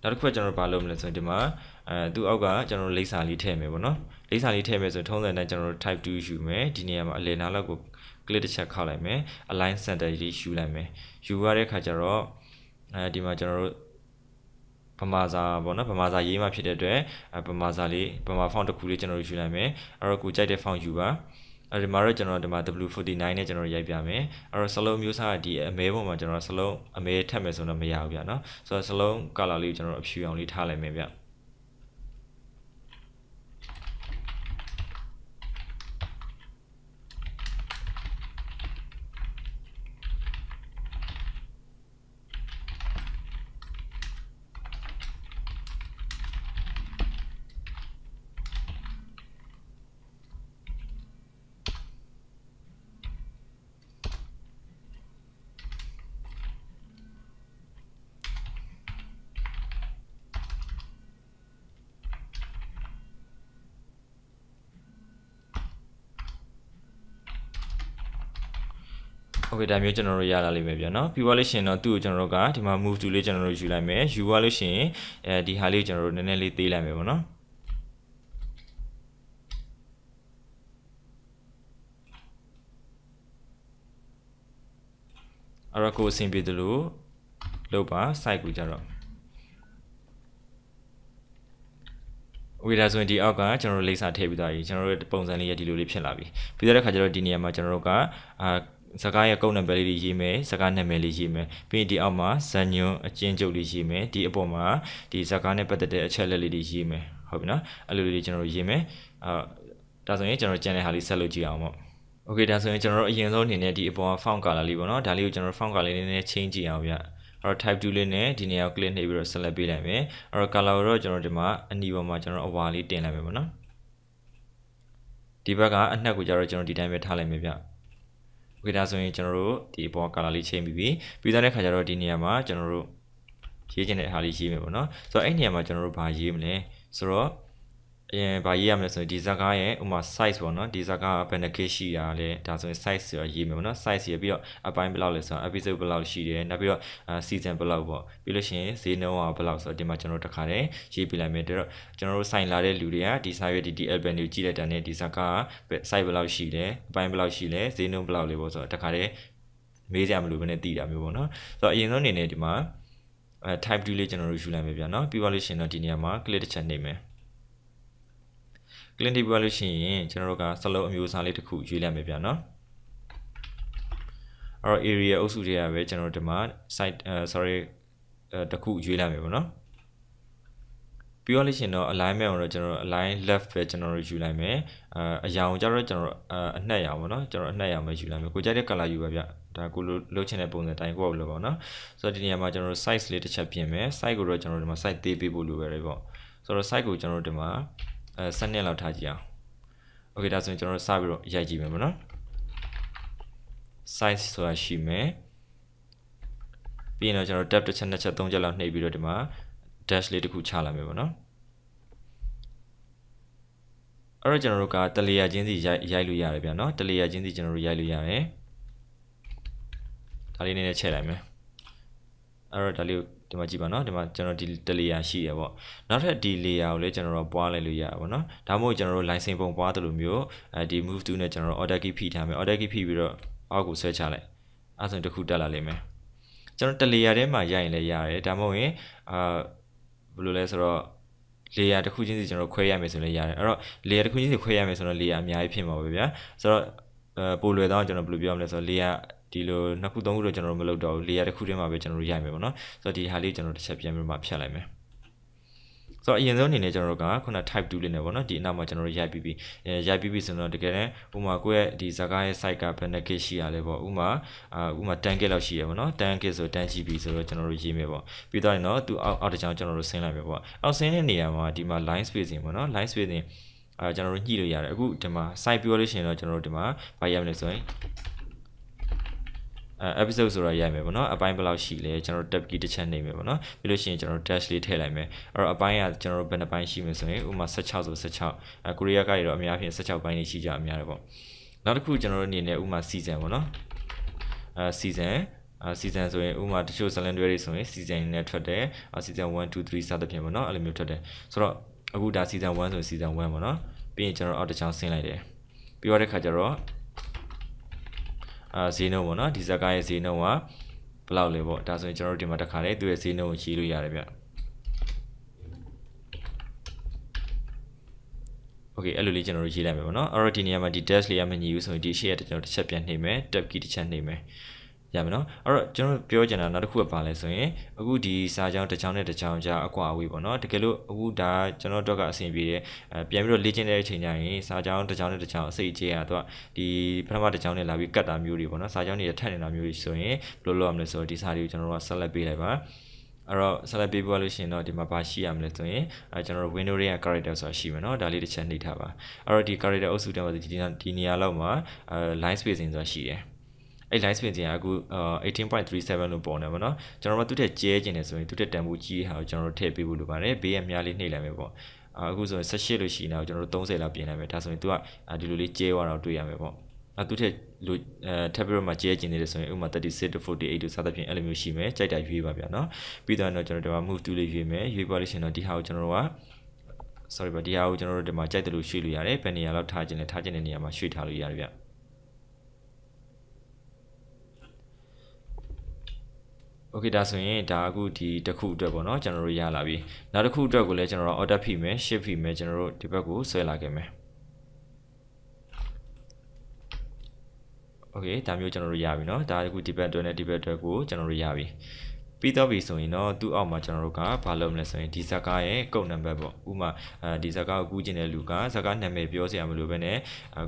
နောက်တစ်ခုကကျွန်တော်တို့ဘာလုပ်မလဲဆိုရင်ဒီမှာအဲသူ့အောက်ကကျွန်တော်တို့လိပ်စာလေးထည့်မယ်ပေါ့နော်လိပ်စာလေးထည့်မယ်ဆိုရင်ထုံးစံတိုင်းကျွန်တော်တို့ type 2ယူမယ်ဒီနေရာမှာအလယ်နားလောက်ကို click တစ်ချက်ခောက်လိုက်မယ် align center ကြီးယူလိုက်မယ်ယူရတဲ့ခါကျတော့အဲဒီမှာကျွန်တော်တို့ဗမာစာပေါ့နော်ဗမာစာရေးမှဖြစ်တဲ့အတွက်ဗမာစာလေးဗမာ font တစ်ခုလေးကျွန်တော်တို့ယူလိုက်မယ်အဲ့တော့ကိုကြိုက်တဲ့ font ယူပါအဲ့ဒီမှာတော့ကျွန်တော်ဒီမှာ W49 နဲ့ကျွန်တော်ရိုက်ပြမယ်အဲ့တော့စလုံးမျိုးစားဒီအမဲပုံမှာကျွန်တော်စလုံးအမဲထပ်မယ်ဆိုတော့မရဘူးဗျာနော်ဆိုတော့စလုံး color လေးကိုကျွန်တော်အဖြူအောင်လေးထားလိုက်မယ်ဗျာ okay ဒါမျိုးကျွန်တော်တို့ရလာလိမ့်မယ်ဗျာနော်ပြီးသွားလို့ရှိရင်တော့သူ့ကိုကျွန်တော်တို့ကဒီမှာ move to လေးကျွန်တော်တို့ယူလိုက်မယ်ယူသွားလို့ရှိရင်အဲဒီဟာလေးကျွန်တော်တို့နည်းနည်းလေးသေးလိုက်မယ်ပေါ့နော်အဲ့တော့ကိုအဆင်ပြေသလိုလုပ်ပါ site ကိုကြတော့ okay ဒါဆိုရင်ဒီအောက်ကကျွန်တော်တို့လိမ့်စာထည့်ပြီးသွားပြီကျွန်တော်တို့ပုံစံလေးရဒီလိုလေးဖြစ်လာပြီပြီးတော့ခါကျတော့ဒီနေရာမှာကျွန်တော်တို့ကအာစကားရဲ့ကုတ်နံပါတ်လေးတွေရေးမယ်စကားနာမည်လေးရေးမယ်ပြီးရင်ဒီအောက်မှာဇန်ညွန်အကျဉ်းချုပ်လေးရေးမယ်ဒီအပေါ်မှာဒီစကားနဲ့ပတ်သက်တဲ့အချက်လက်လေးတွေရေးမယ်ဟုတ်ပြီနော်အဲ့လိုလေးကျွန်တော်တို့ရေးမယ်အာဒါဆိုရင်ကျွန်တော်ကျန်တဲ့ဟာလေးဆက်လုပ်ကြည့်အောင်ပေါ့ Okay ဒါဆိုရင်ကျွန်တော်တို့အရင်ဆုံးအနေနဲ့ဒီအပေါ်က font color လေးပေါ့နော်ဒါလေးကိုကျွန်တော် font color လေးနည်းနည်း change ကြည့်အောင်ဗျအဲ့တော့ type 2လေးနဲ့ဒီနေရာကို click နှိပ်ပြီးတော့ select ပေးလိုက်မယ်အဲ့တော့ color ကိုတော့ကျွန်တော်ဒီမှာအနီပေါ်မှာကျွန်တော်အဝါလေးတင်လိုက်မယ်ပေါ့နော်ဒီဘက်ကအနှက်ကိုကြတော့ကျွန်တော်ဒီတိုင်းပဲထားလိုက်မယ်ဗျโอเคဒါဆိုရင်ကျွန်တော်တို့ဒီဘော color လေးချိန်ပြီးပြီပြီးသားတဲ့ခါကျတော့ဒီနေရာမှာကျွန်တော်တို့ရေးချင်တဲ့အားလေးရေးမယ်ပေါ့နော်ဆိုတော့အဲ့နေရာမှာကျွန်တော်တို့ဘာရေးမလဲဆိုတော့ပြင်ဗာရေးရမလဲဆိုရင်ဒီဇာကားရဲ့ဥမာ size ပေါ့နော်ဒီဇာကားဘယ်နှကိရှိတာလဲဒါဆိုရင် size ဆိုရရေးမယ်ပေါ့နော် size ရပြီးတော့အပိုင်းဘယ်လောက်လဲဆိုတော့ episode ဘယ်လောက်ရှိတယ်နောက်ပြီးတော့ season ဘယ်လောက်ပေါ့ပြီးလို့ရှိရင်ဈေးနှုန်းကဘယ်လောက်ဆိုတော့ဒီမှာကျွန်တော်တို့တခါတည်းရေးပြလိုက်မယ်ဒါတော့ကျွန်တော်တို့ဆိုင်လာတဲ့လူတွေကဒီစာရွက်ဒီဒီ album ကိုကြည့်လိုက်တာနဲ့ဒီဇာကား size ဘယ်လောက်ရှိလဲအပိုင်းဘယ်လောက်ရှိလဲဈေးနှုန်းဘယ်လောက်လဲပေါ့ဆိုတော့တခါတည်းမေးစရာမလိုဘဲနဲ့တည်တာမျိုးပေါ့နော်ဆိုတော့အရင်ဆုံးအနေနဲ့ဒီမှာအဲ type 2လေးကျွန်တော်တို့ယူလိုက်မယ်ဗျာနော်ပြီးပါလို့ရှိရင်တော့ဒီနေရာမှာ click တစ်ချက်နှိပ်မယ် clean deep ပြောလို့ရှိရင်ကျွန်တော်တို့ကစလုံးအမျိုးအစားလေးတစ်ခုရွေးလိုက်မယ်ဗျာနော်အဲ့တော့ area အုပ်စုတွေကပဲကျွန်တော်တို့ဒီမှာ site sorry တစ်ခုရွေးလိုက်မယ်ပေါ့နော်ပြောလို့ရှိရင်တော့ alignment ကိုတော့ကျွန်တော် align left ပဲကျွန်တော်တို့ယူလိုက်မယ်အအရာကိုကျတော့ကျွန်တော်အနှက်ရအောင်ပေါ့နော်ကျွန်တော်အနှက်ရအောင်ပဲယူလိုက်မယ်ကိုကြိုက်တဲ့ color ယူပါဗျဒါကိုလိုလုပ်ချင်တဲ့ပုံစံတိုင်းကိုလိုပေါ့နော်ဆိုတော့ဒီနေရာမှာကျွန်တော်တို့ size လေးတစ်ချက်ပြင်မယ် size ကိုတော့ကျွန်တော်တို့ဒီမှာ size သေးပေးဖို့လိုပဲလေပေါ့ဆိုတော့ size ကိုကျွန်တော်တို့ဒီမှာအဲ7နှစ်လောက်ထားကြည့်အောင်โอเคဒါဆိုရင်ကျွန်တော်တို့စပြီးတော့ရိုက်ကြည့်မယ်ပေါ့နော် size ဆိုတာရှိမယ်ပြီးရင်တော့ကျွန်တော် tab တစ်ချက်နှစ်ချက်သုံးချက်လောက်နှိပ်ပြီးတော့ဒီမှာ dash လေးတစ်ခုချလာမယ်ပေါ့နော်အဲ့တော့ကျွန်တော်တို့ကတလျာချင်းစီရိုက်ရိုက်လို့ရတယ်ဗျာနော်တလျာချင်းစီကျွန်တော်တို့ရိုက်လို့ရတယ်ဒါလေးနည်းနည်းချဲ့လိုက်မယ်အဲ့တော့ဒါလေးကိုဒီမှာကြည့်ပါနော်ဒီမှာကျွန်တော်ဒီတလေယာရှိတယ်ပေါ့နောက်ထပ်ဒီလေယာကိုလည်းကျွန်တော်တို့ပွားလိုက်လို့ရပါဘောနော်ဒါမှမဟုတ်ကျွန်တော်တို့ license ပုံပွားတယ်လို့မျိုးအဲဒီ move to နဲ့ကျွန်တော်တို့ order key ဖိထားမယ် order key ဖိပြီးတော့အောက်ကိုဆွဲချလိုက်အဲဆိုရင်တစ်ခုတက်လာလိမ့်မယ်ကျွန်တော်တလေယာထဲမှာရရင်လည်းရတယ်ဒါမှမဟုတ်ရင်အာဘယ်လိုလဲဆိုတော့ layer တစ်ခုချင်းစီကျွန်တော်ခွဲရမယ်ဆိုလည်းရတယ်အဲ့တော့ layer တစ်ခုချင်းစီခွဲရမယ်ဆိုတော့ layer အများကြီးဖြစ်မှာပဲဗျာဆိုတော့အဲပိုလွယ်တော့ကျွန်တော်ဘယ်လိုပြောမလဲဆိုတော့ layer ဒီလိုနှစ်ခုသုံးခုတော့ကျွန်တော်တို့မလုပ်တော့ဘူး layer တစ်ခုထဲမှာပဲကျွန်တော်တို့ရိုက်မယ်ပေါ့နော်ဆိုတော့ဒီဟာလေးကျွန်တော်တို့တစ်ချက်ပြန်ပြီးမှဖြတ်လိုက်မယ်ဆိုတော့အရင်ဆုံးအနေနဲ့ကျွန်တော်တို့ကခုန type 2လေးနဲ့ပေါ့နော်ဒီအနောက်မှာကျွန်တော်တို့ရိုက်ပြီးပြီးရိုက်ပြီးပြီးဆိုတော့တကယ်တမ်းဥမာကိုယ့်ရဲ့ဒီဇာကားရဲ့ site ကဘယ်နှ gig ရှိရလဲပေါ့ဥမာဥမာ10 gig လောက်ရှိရပေါ့နော်10 gig ဆို10 GB ဆိုတော့ကျွန်တော်တို့ရေးမယ်ပေါ့ပြီးတော့နော်သူအောက်အောက်တစ်ချောင်းကျွန်တော်တို့ဆင်းလိုက်မယ်ပေါ့အောက်ဆင်းတဲ့နေရာမှာဒီမှာ line spacing ပေါ့နော် line spacing အဲကျွန်တော်တို့ညှိလို့ရတယ်အခုဒီမှာ site ပြောလို့ရှိရင်တော့ကျွန်တော်တို့ဒီမှာဘာရမလဲဆိုရင် episode ဆိုတော့ရိုက်မယ်ပေါ့နော်အပိုင်းဘယ်လောက်ရှိလဲကျွန်တော် tab key တစ်ချက်နေမယ်ပေါ့နော်ပြီးလို့ရှိရင်ကျွန်တော် dash လေးထည့်လိုက်မယ်အဲ့တော့အပိုင်းကကျွန်တော်ဘယ်နှပိုင်းရှိမယ်ဆိုရင်ဥပမာ16ဆို16အဲကိုရီးယားကနေတော့အများဖြင့်16ပိုင်းနေရှိကြအများတယ်ပေါ့နောက်တစ်ခုကျွန်တော်တို့အနေနဲ့ဥပမာ season ပေါ့နော်အဲ season အာ season ဆိုရင်ဥမာတချို့ဇလန်တွဲတွေဆိုရင် season နဲ့ထွက်တယ် season 1 2 3စသဖြင့်ပေါ့နော်အဲ့လိုမျိုးထွက်တယ်ဆိုတော့အခုဒါ season 1ဆိုရင် season 1ပေါ့နော်ပြီးရင်ကျွန်တော်အောက်တစ်ချောင်းဆင်းလိုက်တယ်ပြီးတော့တဲ့ခါကျတော့အာဈေးနှုန်းပေါ့နော်ဒီဇက်ကားရဲ့ဈေးနှုန်းကဘယ်လောက်လဲပေါ့ဒါဆိုရင်ကျွန်တော်တို့ဒီမှာတစ်ခါလေသူ့ရဲ့ဈေးနှုန်းကိုရေးလို့ရတယ်ဗျโอเคအဲ့လိုလေးကျွန်တော်တို့ရေးလိုက်မယ်ပေါ့နော်အဲ့တော့ဒီနေရာမှာဒီ dash လေးရမညီဘူးဆိုရင်ဒီ share တစ်ကျွန်တော်တစ်ချက်ပြန်နှိမ့်မယ် tab key တစ်ချက်နှိမ့်မယ်ရမယ်နော်အဲ့တော့ကျွန်တော်ပြောချင်တာနောက်တစ်ခုကပါလဲဆိုရင်အခုဒီစာကြောင်းတစ်ချောင်းနဲ့တစ်ချောင်းကြားအကွာအဝေးပေါ့နော်တကယ်လို့အခုဒါကျွန်တော်တို့ကအဆင်ပြေတယ်ပြန်ပြီးတော့လေ့ကျင့်တဲ့အချိန်ကျရင်စာကြောင်းတစ်ချောင်းနဲ့တစ်ချောင်းအစိတ်အခြေရတော့ဒီပထမတစ်ချောင်းနဲ့လာပြီးကတ်တာမျိုးတွေပေါ့နော်စာကြောင်းတွေထပ်နေတာမျိုးတွေဆိုရင်ဘယ်လိုလုပ်ရမလဲဆိုတော့ဒီစာတွေကိုကျွန်တော်တို့က select ပေးလိုက်ပါအဲ့တော့ select ပေးပွားလို့ရှိရင်တော့ဒီမှာဘာရှိရမလဲဆိုရင်အဲကျွန်တော်တို့ window တွေက character ဆိုတာရှိမယ်เนาะဒါလေးတစ်ချက်နှိပ်ထားပါအဲ့တော့ဒီ character အုပ်စုတန်းမှာဒီဒီနေရာလောက်မှာအဲ line spacing ဆိုတာရှိတယ်အဲ့ line spin ကျင်ကအခု18.37လို့ပေါ်နေပါတော့ကျွန်တော်တို့သူ့ထက်ကျဲကျင်တယ်ဆိုရင်သူ့ထက်တန်ဖိုးကြီးတဲ့ဟာကိုကျွန်တော်တို့ထည့်ပေးဖို့လိုပါတယ်ဘေးကများလေးနှိပ်လိုက်မယ်ပေါ့အခုဆိုရင်18လို့ရှိနေတာကိုကျွန်တော်တို့30လောက်ပြင်လိုက်မယ်ဒါဆိုရင်သူကဒီလိုလေးကျဲသွားတော့တွေ့ရမယ်ပေါ့အတူထက်လိုအဲတက်ဘရမှာကျဲကျင်နေတယ်ဆိုရင်ဥမာ36 48တို့စသဖြင့်အဲ့လိုမျိုးရှိမယ်ကြိုက်တာရွေးပါဗျာနော် ပြီးတော့တော့ကျွန်တော်ဒီမှာ move to လေးရွေးမယ်ရွေးပါလို့ရှိရင်တော့ဒီဟာကိုကျွန်တော်တို့က sorry ပါဒီဟာကိုကျွန်တော်တို့ဒီမှာကြိုက်တယ်လို့ရွှေ့လို့ရတယ်ဘယ်နေရာလောက်ထားကျင်လဲထားကျင်တဲ့နေရာမှာရွှေ့ထားလို့ရတယ်ဗျာโอเคဒါဆိုရင်ဒါအခုဒီတစ်ခုအတွက်ပေါ့เนาะကျွန်တော်တို့ရလာပြီနောက်တစ်ခုအတွက်ကိုလည်းကျွန်တော်တို့ order ဖိမယ် ship ဖိမယ်ကျွန်တော်တို့ဒီဘက်ကိုဆွဲလာခဲ့မယ်โอเคဒါမျိုးကျွန်တော်တို့ရပြီเนาะဒါအခုဒီဘက်အတွက်နဲ့ဒီဘက်အတွက်ကိုကျွန်တော်တို့ရပြီပြီးတော့ပြီဆိုရင်တော့သူ့အောက်မှာကျွန်တော်တို့ကဘာလုပ်မလဲဆိုရင်ဒီဇာကာရဲ့ကုတ်နံပါတ်ပေါ့ဥမာအဲဒီဇာကာကိုကူးကျင်တဲ့လူကဇာကာနာမည်ပြောစရာမလိုပဲနဲ့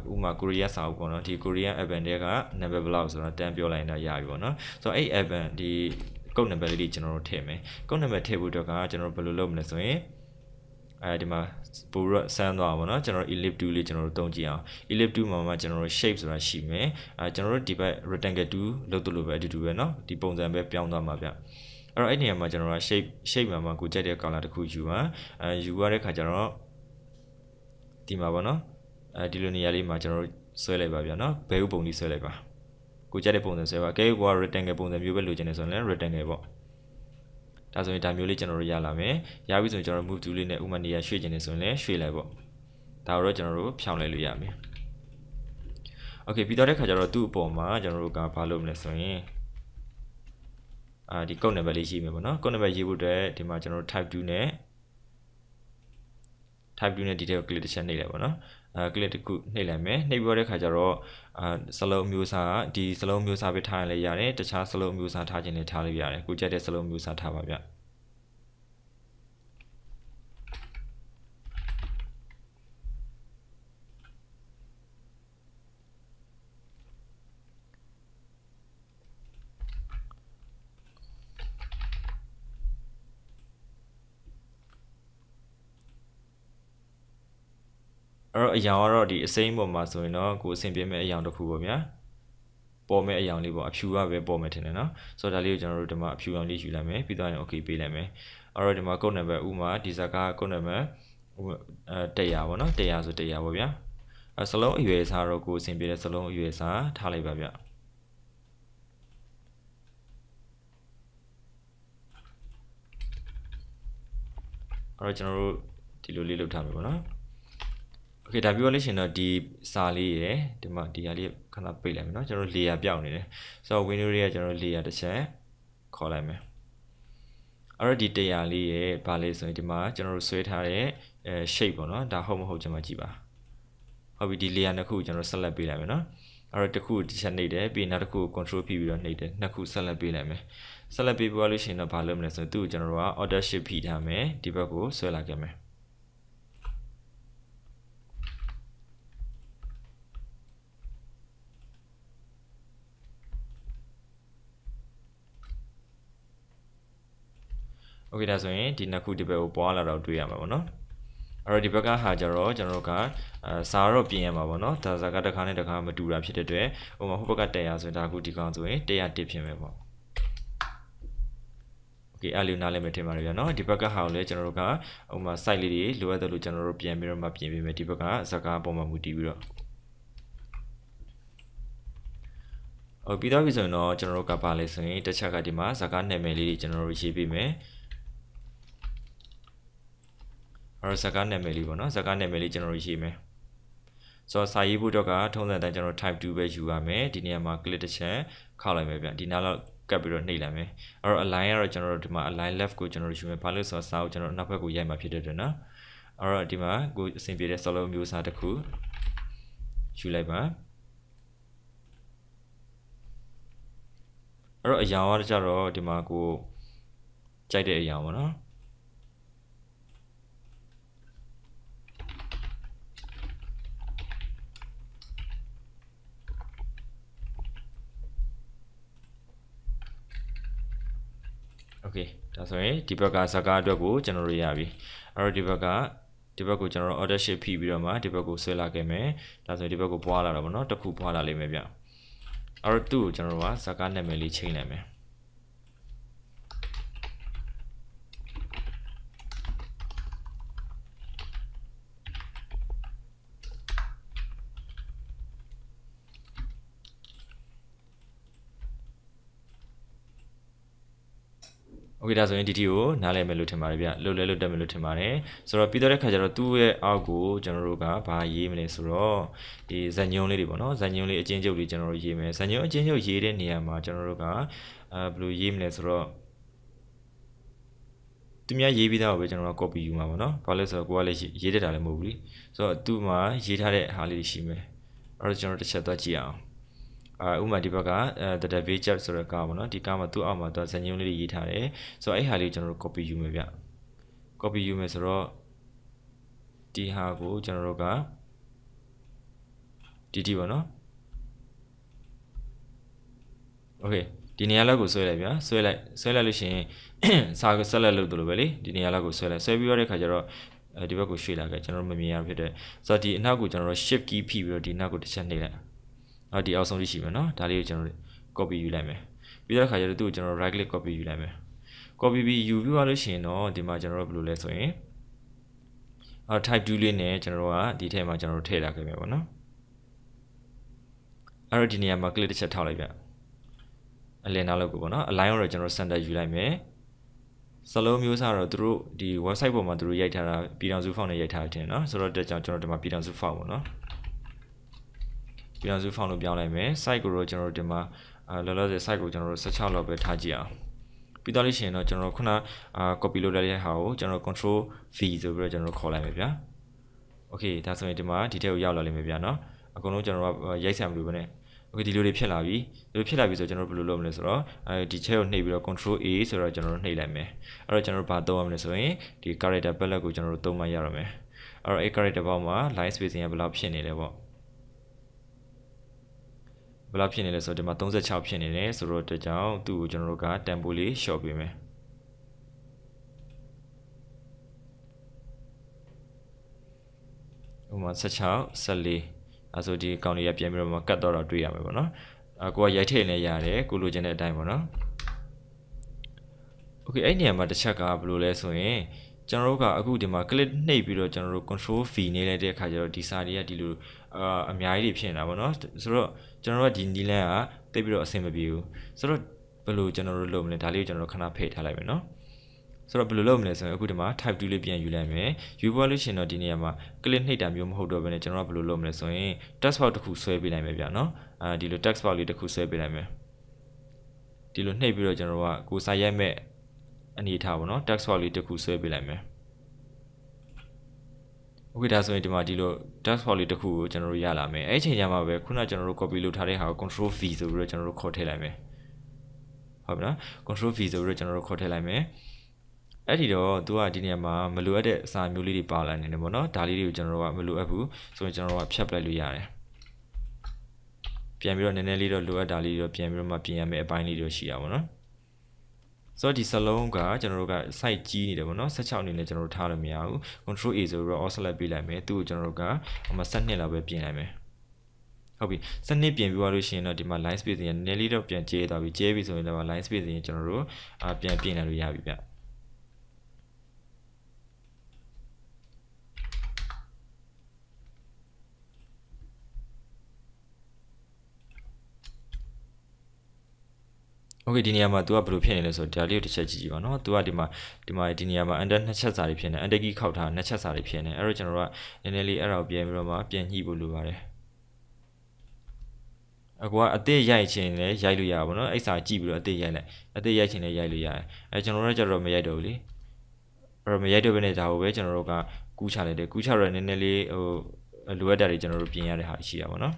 ဥမာကိုရီးယားစာအုပ်ပေါ့နော်ဒီကိုရီးယား app တွေကနံပါတ်ဘလောက်ဆိုတော့10ပြောလိုက်ရင်တော့ရပြီပေါ့နော်ဆိုတော့အဲ့ app ဒီကုတ်နံပါတ်လေးတွေကျွန်တော်တို့ထည့်မယ်ကုတ်နံပါတ်ထည့်ဖို့အတွက်ကကျွန်တော်တို့ဘယ်လိုလုပ်မလဲဆိုရင်အဲဒီမှာပိုရဆန်းသွားပါဘောเนาะကျွန်တော် ellipse 2လေးကျွန်တော်တို့သုံးကြည့်အောင် ellipse 2မှာမှကျွန်တော်တို့ shape ဆိုတာရှိမယ်အဲကျွန်တော်တို့ဒီဘက် rectangle 2လောက်တလို့ပဲအတူတူပဲเนาะဒီပုံစံပဲပြောင်းသွားမှာဗျအဲ့တော့အဲ့နေရာမှာကျွန်တော်က shape shape မှာမှကိုကြိုက်တဲ့ color တစ်ခုယူပါအဲယူရတဲ့ခါကျတော့ဒီမှာဗောနော်အဲဒီလိုနေရာလေးမှာကျွန်တော်တို့ဆွဲလိုက်ပါဗျာเนาะဘဲဥပုံလေးဆွဲလိုက်ပါကိုကြက်တဲ့ပုံစံဆွဲပါကဲကိုက rectangle ပုံစံမျိုးပဲလိုချင်တယ်ဆိုရင်လည်း rectangle ပေါ့ဒါဆိုရင်ဒါမျိုးလေးကျွန်တော်တို့ရလာမယ်ရပြီဆိုရင်ကျွန်တော် move tool လေးနဲ့ဥမာနေရာရွှေ့ချင်တယ်ဆိုရင်လည်းရွှေ့လိုက်ပေါ့ဒါတော့ကျွန်တော်တို့ဖြောင်းလိုက်လို့ရမယ်โอเคပြီးတော့တဲ့ခါကျတော့သူ့အပေါ်မှာကျွန်တော်တို့ကဘာလုပ်မလဲဆိုရင်အာဒီကုတ်နံပါတ်လေးရှိမယ်ပေါ့နော်ကုတ်နံပါတ်ရေးဖို့အတွက်ဒီမှာကျွန်တော်တို့ type 2နဲ့ type 2နဲ့ဒီထဲကို click တစ်ချက်နှိပ်လိုက်ပေါ့နော်ကလစ်တစ်ခုနှိပ်လိုက်မယ်နှိပ်ပြီးတော့တဲ့ခါကျတော့စလုံးမျိုးစားဒီစလုံးမျိုးစားပဲထားရင်လည်းရတယ်တခြားစလုံးမျိုးစားထားခြင်းလည်းထားလို့ရတယ်ကိုကြက်တဲ့စလုံးမျိုးစားထားပါဗျ။အရာကတော့ဒီအစိမ်းပေါ်မှာဆိုရင်တော့ကိုအဆင်ပြေမဲ့အရာတစ်ခုပေါ့ဗျာပေါ်မဲ့အရာလေးပေါ့အဖြူကပဲပေါ်မဲ့ထင်တယ်နော်ဆိုတော့ဒါလေးကိုကျွန်တော်တို့ဒီမှာအဖြူအောင်လေးယူလိုက်မယ်ပြီးတော့ရင် okay ပေးလိုက်မယ်အဲ့တော့ဒီမှာကုတ်နံပါတ်ဥမာဒီဇာကကုတ်နံပါတ်အဲ100ပေါ့နော်100ဆို100ပေါ့ဗျာအဲစလုံးအရွယ်စားတော့ကိုအဆင်ပြေတဲ့စလုံးအရွယ်စားထားလိုက်ပါဗျာအဲ့တော့ကျွန်တော်တို့ဒီလိုလေးလုပ်ထားမယ်ပေါ့နော်โอเคဒါပြောလို့ရှင်တော့ဒီစာလေးရယ်ဒီမှာဒီဟာလေးခဏပိတ်လိုက်မယ်เนาะကျွန်တော် layer ပြောင်းနေတယ်ဆိုတော့ window တွေကကျွန်တော် layer တစ်ချက်ခေါ်လိုက်မယ်အဲ့တော့ဒီတရားလေးရယ်ဘာလဲဆိုရင်ဒီမှာကျွန်တော်တို့ဆွဲထားတဲ့အဲ shape ပေါ့เนาะဒါဟုတ်မဟုတ်ကျွန်မကြည့်ပါဟုတ်ပြီဒီ layer နှစ်ခုကျွန်တော် select ပေးလိုက်မယ်เนาะအဲ့တော့တစ်ခုတစ်ချက်နှိပ်တယ်ပြီးနောက်တစ်ခု control ပြီးပြီးတော့နှိပ်တယ်နှစ်ခု select ပေးလိုက်မယ် select ပေးပြီးသွားလို့ရှင်တော့ဘာလုပ်မလဲဆိုရင်သူ့ကိုကျွန်တော်တို့က order shape ဖိထားမယ်ဒီဘက်ကိုဆွဲလိုက်ခဲ့မယ်โอเคဒါဆိုရင်ဒီနှစ်ခုဒီဘက်ကိုပွားလာတော့တွေ့ရမှာပေါ့နော်အဲ့တော့ဒီဘက်ကဟာကြတော့ကျွန်တော်တို့ကအာစာတော့ပြင်ရမှာပေါ့နော်ဒါစာကတစ်ခါနဲ့တစ်ခါမတူတာဖြစ်တဲ့အတွက်ဟိုမှာဟိုဘက်က100ဆိုရင်ဒါခုဒီကောင်ဆိုရင်101ဖြစ်မယ်ပေါ့โอเคအဲ့လိုနားလည်မယ်ထင်ပါတယ်ဗျာเนาะဒီဘက်ကဟာကိုလည်းကျွန်တော်တို့ကဟိုမှာ site လေးတွေလိုအပ်တယ်လို့ကျွန်တော်တို့ပြန်ပြီးတော့မှပြင်ပေးမယ်ဒီဘက်ကဇာကားပုံမှန်မူတည်ပြီးတော့ဟုတ်ပြီးတော့ပြီဆိုရင်တော့ကျွန်တော်တို့ကပါလေဆိုရင်တစ်ချက်ကဒီမှာဇာကားနာမည်လေးတွေကျွန်တော်တို့ရေးပေးမယ်အဲ့တော့ဇာကားနာမည်လေးပေါ့နော်ဇာကားနာမည်လေးကျွန်တော်တို့ရေးမယ်ဆိုတော့စာရေးဖို့တော့ကထုံးစံတိုင်းကျွန်တော် type 2ပဲယူရမယ်ဒီနေရာမှာ click တစ်ချက်ခောက်လိုက်မယ်ဗျဒီနားလောက်ကပ်ပြီးတော့နှိပ်လိုက်မယ်အဲ့တော့ align ကတော့ကျွန်တော်တို့ဒီမှာ align left ကိုကျွန်တော်တို့ယူမယ်ဘာလို့ဆိုတော့စာကိုကျွန်တော်နောက်ဘက်ကိုရိုက်မှာဖြစ်တဲ့အတွက်နော်အဲ့တော့ဒီမှာကိုအဆင်ပြေတဲ့ solo မျိုးစာတစ်ခုယူလိုက်ပါအဲ့တော့အရာကတော့ကြတော့ဒီမှာကိုကြိုက်တဲ့အရာပေါ့နော် okay ဒါဆိုရင်ဒီဘက်ကဇကာအတွက်ကိုကျွန်တော်တို့ရပြီအဲ့တော့ဒီဘက်ကဒီဘက်ကိုကျွန်တော်တို့ order ship ဖိပြီးတော့မှဒီဘက်ကိုဆွဲလာခဲ့မယ်ဒါဆိုရင်ဒီဘက်ကိုပွားလာတော့ဗောနော်တစ်ခုပွားလာလိမ့်မယ်ဗျအဲ့တော့သူ့ကိုကျွန်တော်တို့ကဇကာနာမည်လေးချိန်လိုက်မယ်โอเคဒါဆိုရင်ဒီတီကိုနားလည်မယ်လို့ထင်ပါတယ်ဗျလှုပ်လဲလှုပ်တက်မယ်လို့ထင်ပါတယ်ဆိုတော့ပြီးတော့တဲ့ခါကျတော့သူ့ရဲ့အောက်ကိုကျွန်တော်တို့ကဘာရေးမလဲဆိုတော့ဒီဇညုံလေးတွေပေါ့နော်ဇညုံလေးအချင်းချုပ်လေးကျွန်တော်တို့ရေးမယ်ဇညုံအချင်းချုပ်ရေးတဲ့နေရာမှာကျွန်တော်တို့ကအဲဘယ်လိုရေးမလဲဆိုတော့သူများရေးပြီးသားကိုပဲကျွန်တော်က copy ယူမှာပေါ့နော်ဘာလို့လဲဆိုတော့ကိုကလည်းရေးတက်တာလည်းမဟုတ်ဘူးလीဆိုတော့သူ့မှာရေးထားတဲ့ဟာလေးရှိမယ်အဲ့တော့ကျွန်တော်တစ်ချက်သွားကြည့်အောင်အာဥမာဒီဘက်က the david job ဆိုတဲ့ကားပေါ့နော်ဒီကားမှာသူ့အောက်မှာသူဇာညင်းလေးတွေရေးထားတယ်ဆိုတော့အဲ့ဟာလေးကျွန်တော်တို့ copy ယူမယ်ဗျ copy ယူမယ်ဆိုတော့ဒီဟာကိုကျွန်တော်တို့ကဒီဒီပေါ့နော် okay ဒီနေရာလောက်ကိုဆွဲလိုက်ဗျာဆွဲလိုက်ဆွဲလိုက်လို့ရှိရင်စာကိုဆက်လက်လုပ်တယ်လို့ပဲလေဒီနေရာလောက်ကိုဆွဲလိုက်ဆွဲပြီးရတဲ့ခါကျတော့ဒီဘက်ကိုရွှေ့လာခဲ့ကျွန်တော်တို့မမြင်ရဖြစ်တဲ့ဆိုတော့ဒီအနောက်ကိုကျွန်တော်တို့ shift key ဖိပြီးတော့ဒီနောက်ကိုတစ်ချက်နှိပ်လိုက်နော်ဒီအောက်ဆုံးလေးရှိမယ်နော်ဒါလေးကိုကျွန်တော် copy ယူလိုက်မယ်ပြီးတော့ခါကျတော့သူ့ကိုကျွန်တော် right click copy ယူလိုက်မယ် copy ပြီးယူပြီးသွားလို့ရှိရင်တော့ဒီမှာကျွန်တော်တို့ဘယ်လိုလဲဆိုရင်အဲ type 2လေးနဲ့ကျွန်တော်ကဒီထဲမှာကျွန်တော်ထည့်လာခဲ့မယ်ပေါ့နော်အဲ့တော့ဒီနေရာမှာ click တစ်ချက်ထောက်လိုက်ပြန်အလင်းနောက်လောက်ကိုပေါ့နော် align တော့ကျွန်တော် center ယူလိုက်မယ်စလုံးမျိုးစားတော့သူတို့ဒီ website ပေါ်မှာသူတို့ရိုက်ထားတာပြည်တော်စုဖောင်နဲ့ရိုက်ထားတယ်ထင်တယ်နော်ဆိုတော့တက်ကြောင်ကျွန်တော်ဒီမှာပြည်တော်စုဖောင်ပေါ့နော်ပြည်အောင်စု found လို့ပြောင်းလိုက်မယ် site ကိုတော့ကျွန်တော်တို့ဒီမှာလောလောဆယ် site ကိုကျွန်တော်တို့16လောက်ပဲထားကြည့်အောင်ပြီးတော့လို့ရှိရင်တော့ကျွန်တော်ခုနအာ copy လုပ်လိုက်တဲ့ဟာကိုကျွန်တော် control v ဆိုပြီးတော့ကျွန်တော်ခေါ်လိုက်မယ်ဗျာ okay ဒါဆိုရင်ဒီမှာဒီထက်ကိုရောက်လာလိမ့်မယ်ဗျာเนาะအကုန်လုံးကျွန်တော်ကရိုက်ဆံမလို့ပဲね okay ဒီလိုတွေဖြစ်လာပြီဒီလိုဖြစ်လာပြီဆိုကျွန်တော်ဘယ်လိုလုပ်မလဲဆိုတော့အဲဒီ chair ကိုနှိပ်ပြီးတော့ control a ဆိုတော့ကျွန်တော်နှိပ်လိုက်မယ်အဲ့တော့ကျွန်တော်ဘာသုံးရမလဲဆိုရင်ဒီ character palette ကိုကျွန်တော်တို့သုံးမှရတော့မယ်အဲ့တော့ a character ဘောက်မှာ line spacing ကဘယ်လောက်ဖြစ်နေလဲပေါ့ဘယ်လောက်ဖြစ်နေလဲဆိုတော့ဒီမှာ36ဖြစ်နေတယ်ဆိုတော့ဒီကြောင့်သူ့ကိုကျွန်တော်တို့ကတန်ဖိုးလေးလျှော့ပေးမယ်ဥပမာ16 14အဲဆိုဒီကောင်လေးကပြန်ပြီးတော့ကတ်တော့တော့တွေ့ရမှာပေါ့နော်အကိုကရိုက်ထည့်နေရတယ်ကိုလိုချင်တဲ့အတိုင်းပေါ့နော်โอเคအဲ့နေရာမှာတစ်ချက်ကဘယ်လိုလဲဆိုရင်ကျွန်တော်တို့ကအခုဒီမှာ click နှိပ်ပြီးတော့ကျွန်တော်တို့ control v နေလိုက်တဲ့အခါကျတော့ဒီစာတွေကဒီလိုအာအများကြီးတွေဖြစ်နေတာပေါ့နော်ဆိုတော့ကျွန်တော်တို့ကဒီနီလန်းကတိတ်ပြီးတော့အဆင်မပြေဘူးဆိုတော့ဘယ်လိုကျွန်တော်တို့လုပ်မလဲဒါလေးကိုကျွန်တော်တို့ခဏဖိတ်ထားလိုက်မယ်နော်ဆိုတော့ဘယ်လိုလုပ်မလဲဆိုရင်အခုဒီမှာ type 2လေးပြန်ယူလိုက်မယ်ယူပွားလို့ရှင်တော့ဒီနေရာမှာ click နှိပ်တာမျိုးမဟုတ်တော့ဘဲနဲ့ကျွန်တော်ကဘယ်လိုလုပ်မလဲဆိုရင် text box တစ်ခုဆွဲပေးလိုက်မယ်ဗျာနော်အဲဒီလို text box လေးတစ်ခုဆွဲပေးလိုက်မယ်ဒီလိုနှိပ်ပြီးတော့ကျွန်တော်ကကိုစာရိုက်မဲ့အနေထားပေါ့နော် text box လေးတစ်ခုဆွဲပေးလိုက်မယ်โอเคဒါဆိုရင်ဒီမှာဒီလို text file လေးတစ်ခုကိုကျွန်တော်တို့ရလာမယ်အဲ့ချိန်ကျမှပဲခုနကျွန်တော်တို့ copy လုပ်ထားတဲ့ဟာကို control v ဆိုပြီးတော့ကျွန်တော်တို့ခေါ်ထည့်လိုက်မယ်ဟုတ်ပြီနော် control v ဆိုပြီးတော့ကျွန်တော်တို့ခေါ်ထည့်လိုက်မယ်အဲ့ဒီတော့သူကဒီနေရာမှာမလိုအပ်တဲ့အစာမျိုးလေးတွေပါလာနေတယ်ပေါ့နော်ဒါလေးတွေကိုကျွန်တော်တို့ကမလိုအပ်ဘူးဆိုရင်ကျွန်တော်တို့ကဖြတ်ပလိုက်လို့ရတယ်ပြန်ပြီးတော့နည်းနည်းလေးတော့လိုအပ်တာလေးတွေတော့ပြန်ပြီးတော့မှပြင်ရမယ့်အပိုင်းလေးတွေရှိတာပေါ့နော်ဆိုတော့ဒီစလုံးကကျွန်တော်တို့က site ကြီးနေတယ်ပေါ့နော်16နေလည်းကျွန်တော်တို့ထားလို့မရဘူး control a ဆိုတော့ offset ပေးလိုက်မယ်သူ့ကိုကျွန်တော်တို့ကဟိုမှာ12လောက်ပဲပြင်လိုက်မယ်ဟုတ်ပြီစနစ်ပြင်ပြီးသွားလို့ရှိရင်တော့ဒီမှာ line spacing နည်းလေးတော့ပြန်ကျဲသွားပြီကျဲပြီဆိုရင်လည်း line spacing ကျွန်တော်တို့အာပြန်ပြင်လာလို့ရပြီဗျโอเคဒီနေရာမှာ तू ကဘယ်လိုဖြစ်နေလဲဆိုတော့ဒါလေးကိုတစ်ချက်ကြည့်ကြည့်ပါเนาะ तू ကဒီမှာဒီမှာဒီနေရာမှာ under နှစ်ချက်စာတွေဖြစ်နေ under key ခောက်ထားနှစ်ချက်စာတွေဖြစ်နေအဲ့တော့ကျွန်တော်တို့ကနည်းနည်းလေးအဲ့ဒါကိုပြန်ပြီးတော့မှပြန်ညှိဖို့လိုပါတယ်အကွာအသေးရိုက်ချင်လဲရိုက်လို့ရပါဘောเนาะအဲ့စာကြည့်ပြီးတော့အသေးရိုက်လိုက်အသေးရိုက်ချင်လဲရိုက်လို့ရတယ်အဲကျွန်တော်တို့ကကျွန်တော်မရိုက်တော့ဘူးလေအဲ့တော့မရိုက်တော့ဘဲနဲ့ဒါကိုပဲကျွန်တော်တို့ကကူးချလိုက်တယ်ကူးချရတော့နည်းနည်းလေးဟိုလိုအပ်တာတွေကျွန်တော်တို့ပြင်ရတဲ့ဟာရှိရပါဘောเนาะ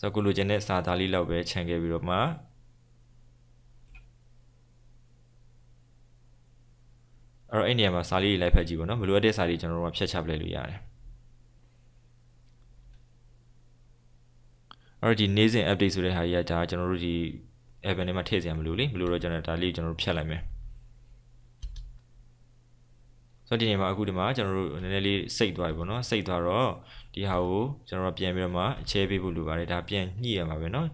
ဆိုတော့ကိုလိုချင်တဲ့စာသားလေးလောက်ပဲခြံခဲ့ပြီးတော့မှအဲ့တော့အဲ့နေရာမှာစာလေးတွေလိုက်ဖက်ကြည့်ပါနော်မလိုအပ်တဲ့စာတွေကျွန်တော်တို့ကဖြတ်ချပလိုက်လို့ရတယ်အဲ့တော့ဒီနေ့စဉ် update ဆိုတဲ့ဟာကြီးကဒါကျွန်တော်တို့ဒီ app နဲ့မှထည့်စရာမလိုလေမလိုတော့ကျွန်တော်ဒါလေးကိုကျွန်တော်တို့ဖြတ်လိုက်မယ်ဆိုတော့ဒီနေမှာအခုဒီမှာကျွန်တော်တို့နည်းနည်းလေးစိတ်သွားပြီပေါ့နော်စိတ်သွားတော့ဒီဟာကိုကျွန်တော်တို့ပြန်ပြီးတော့မှအချဲပေးဖို့လိုပါတယ်ဒါပြန်ညှိရမှာပဲเนาะ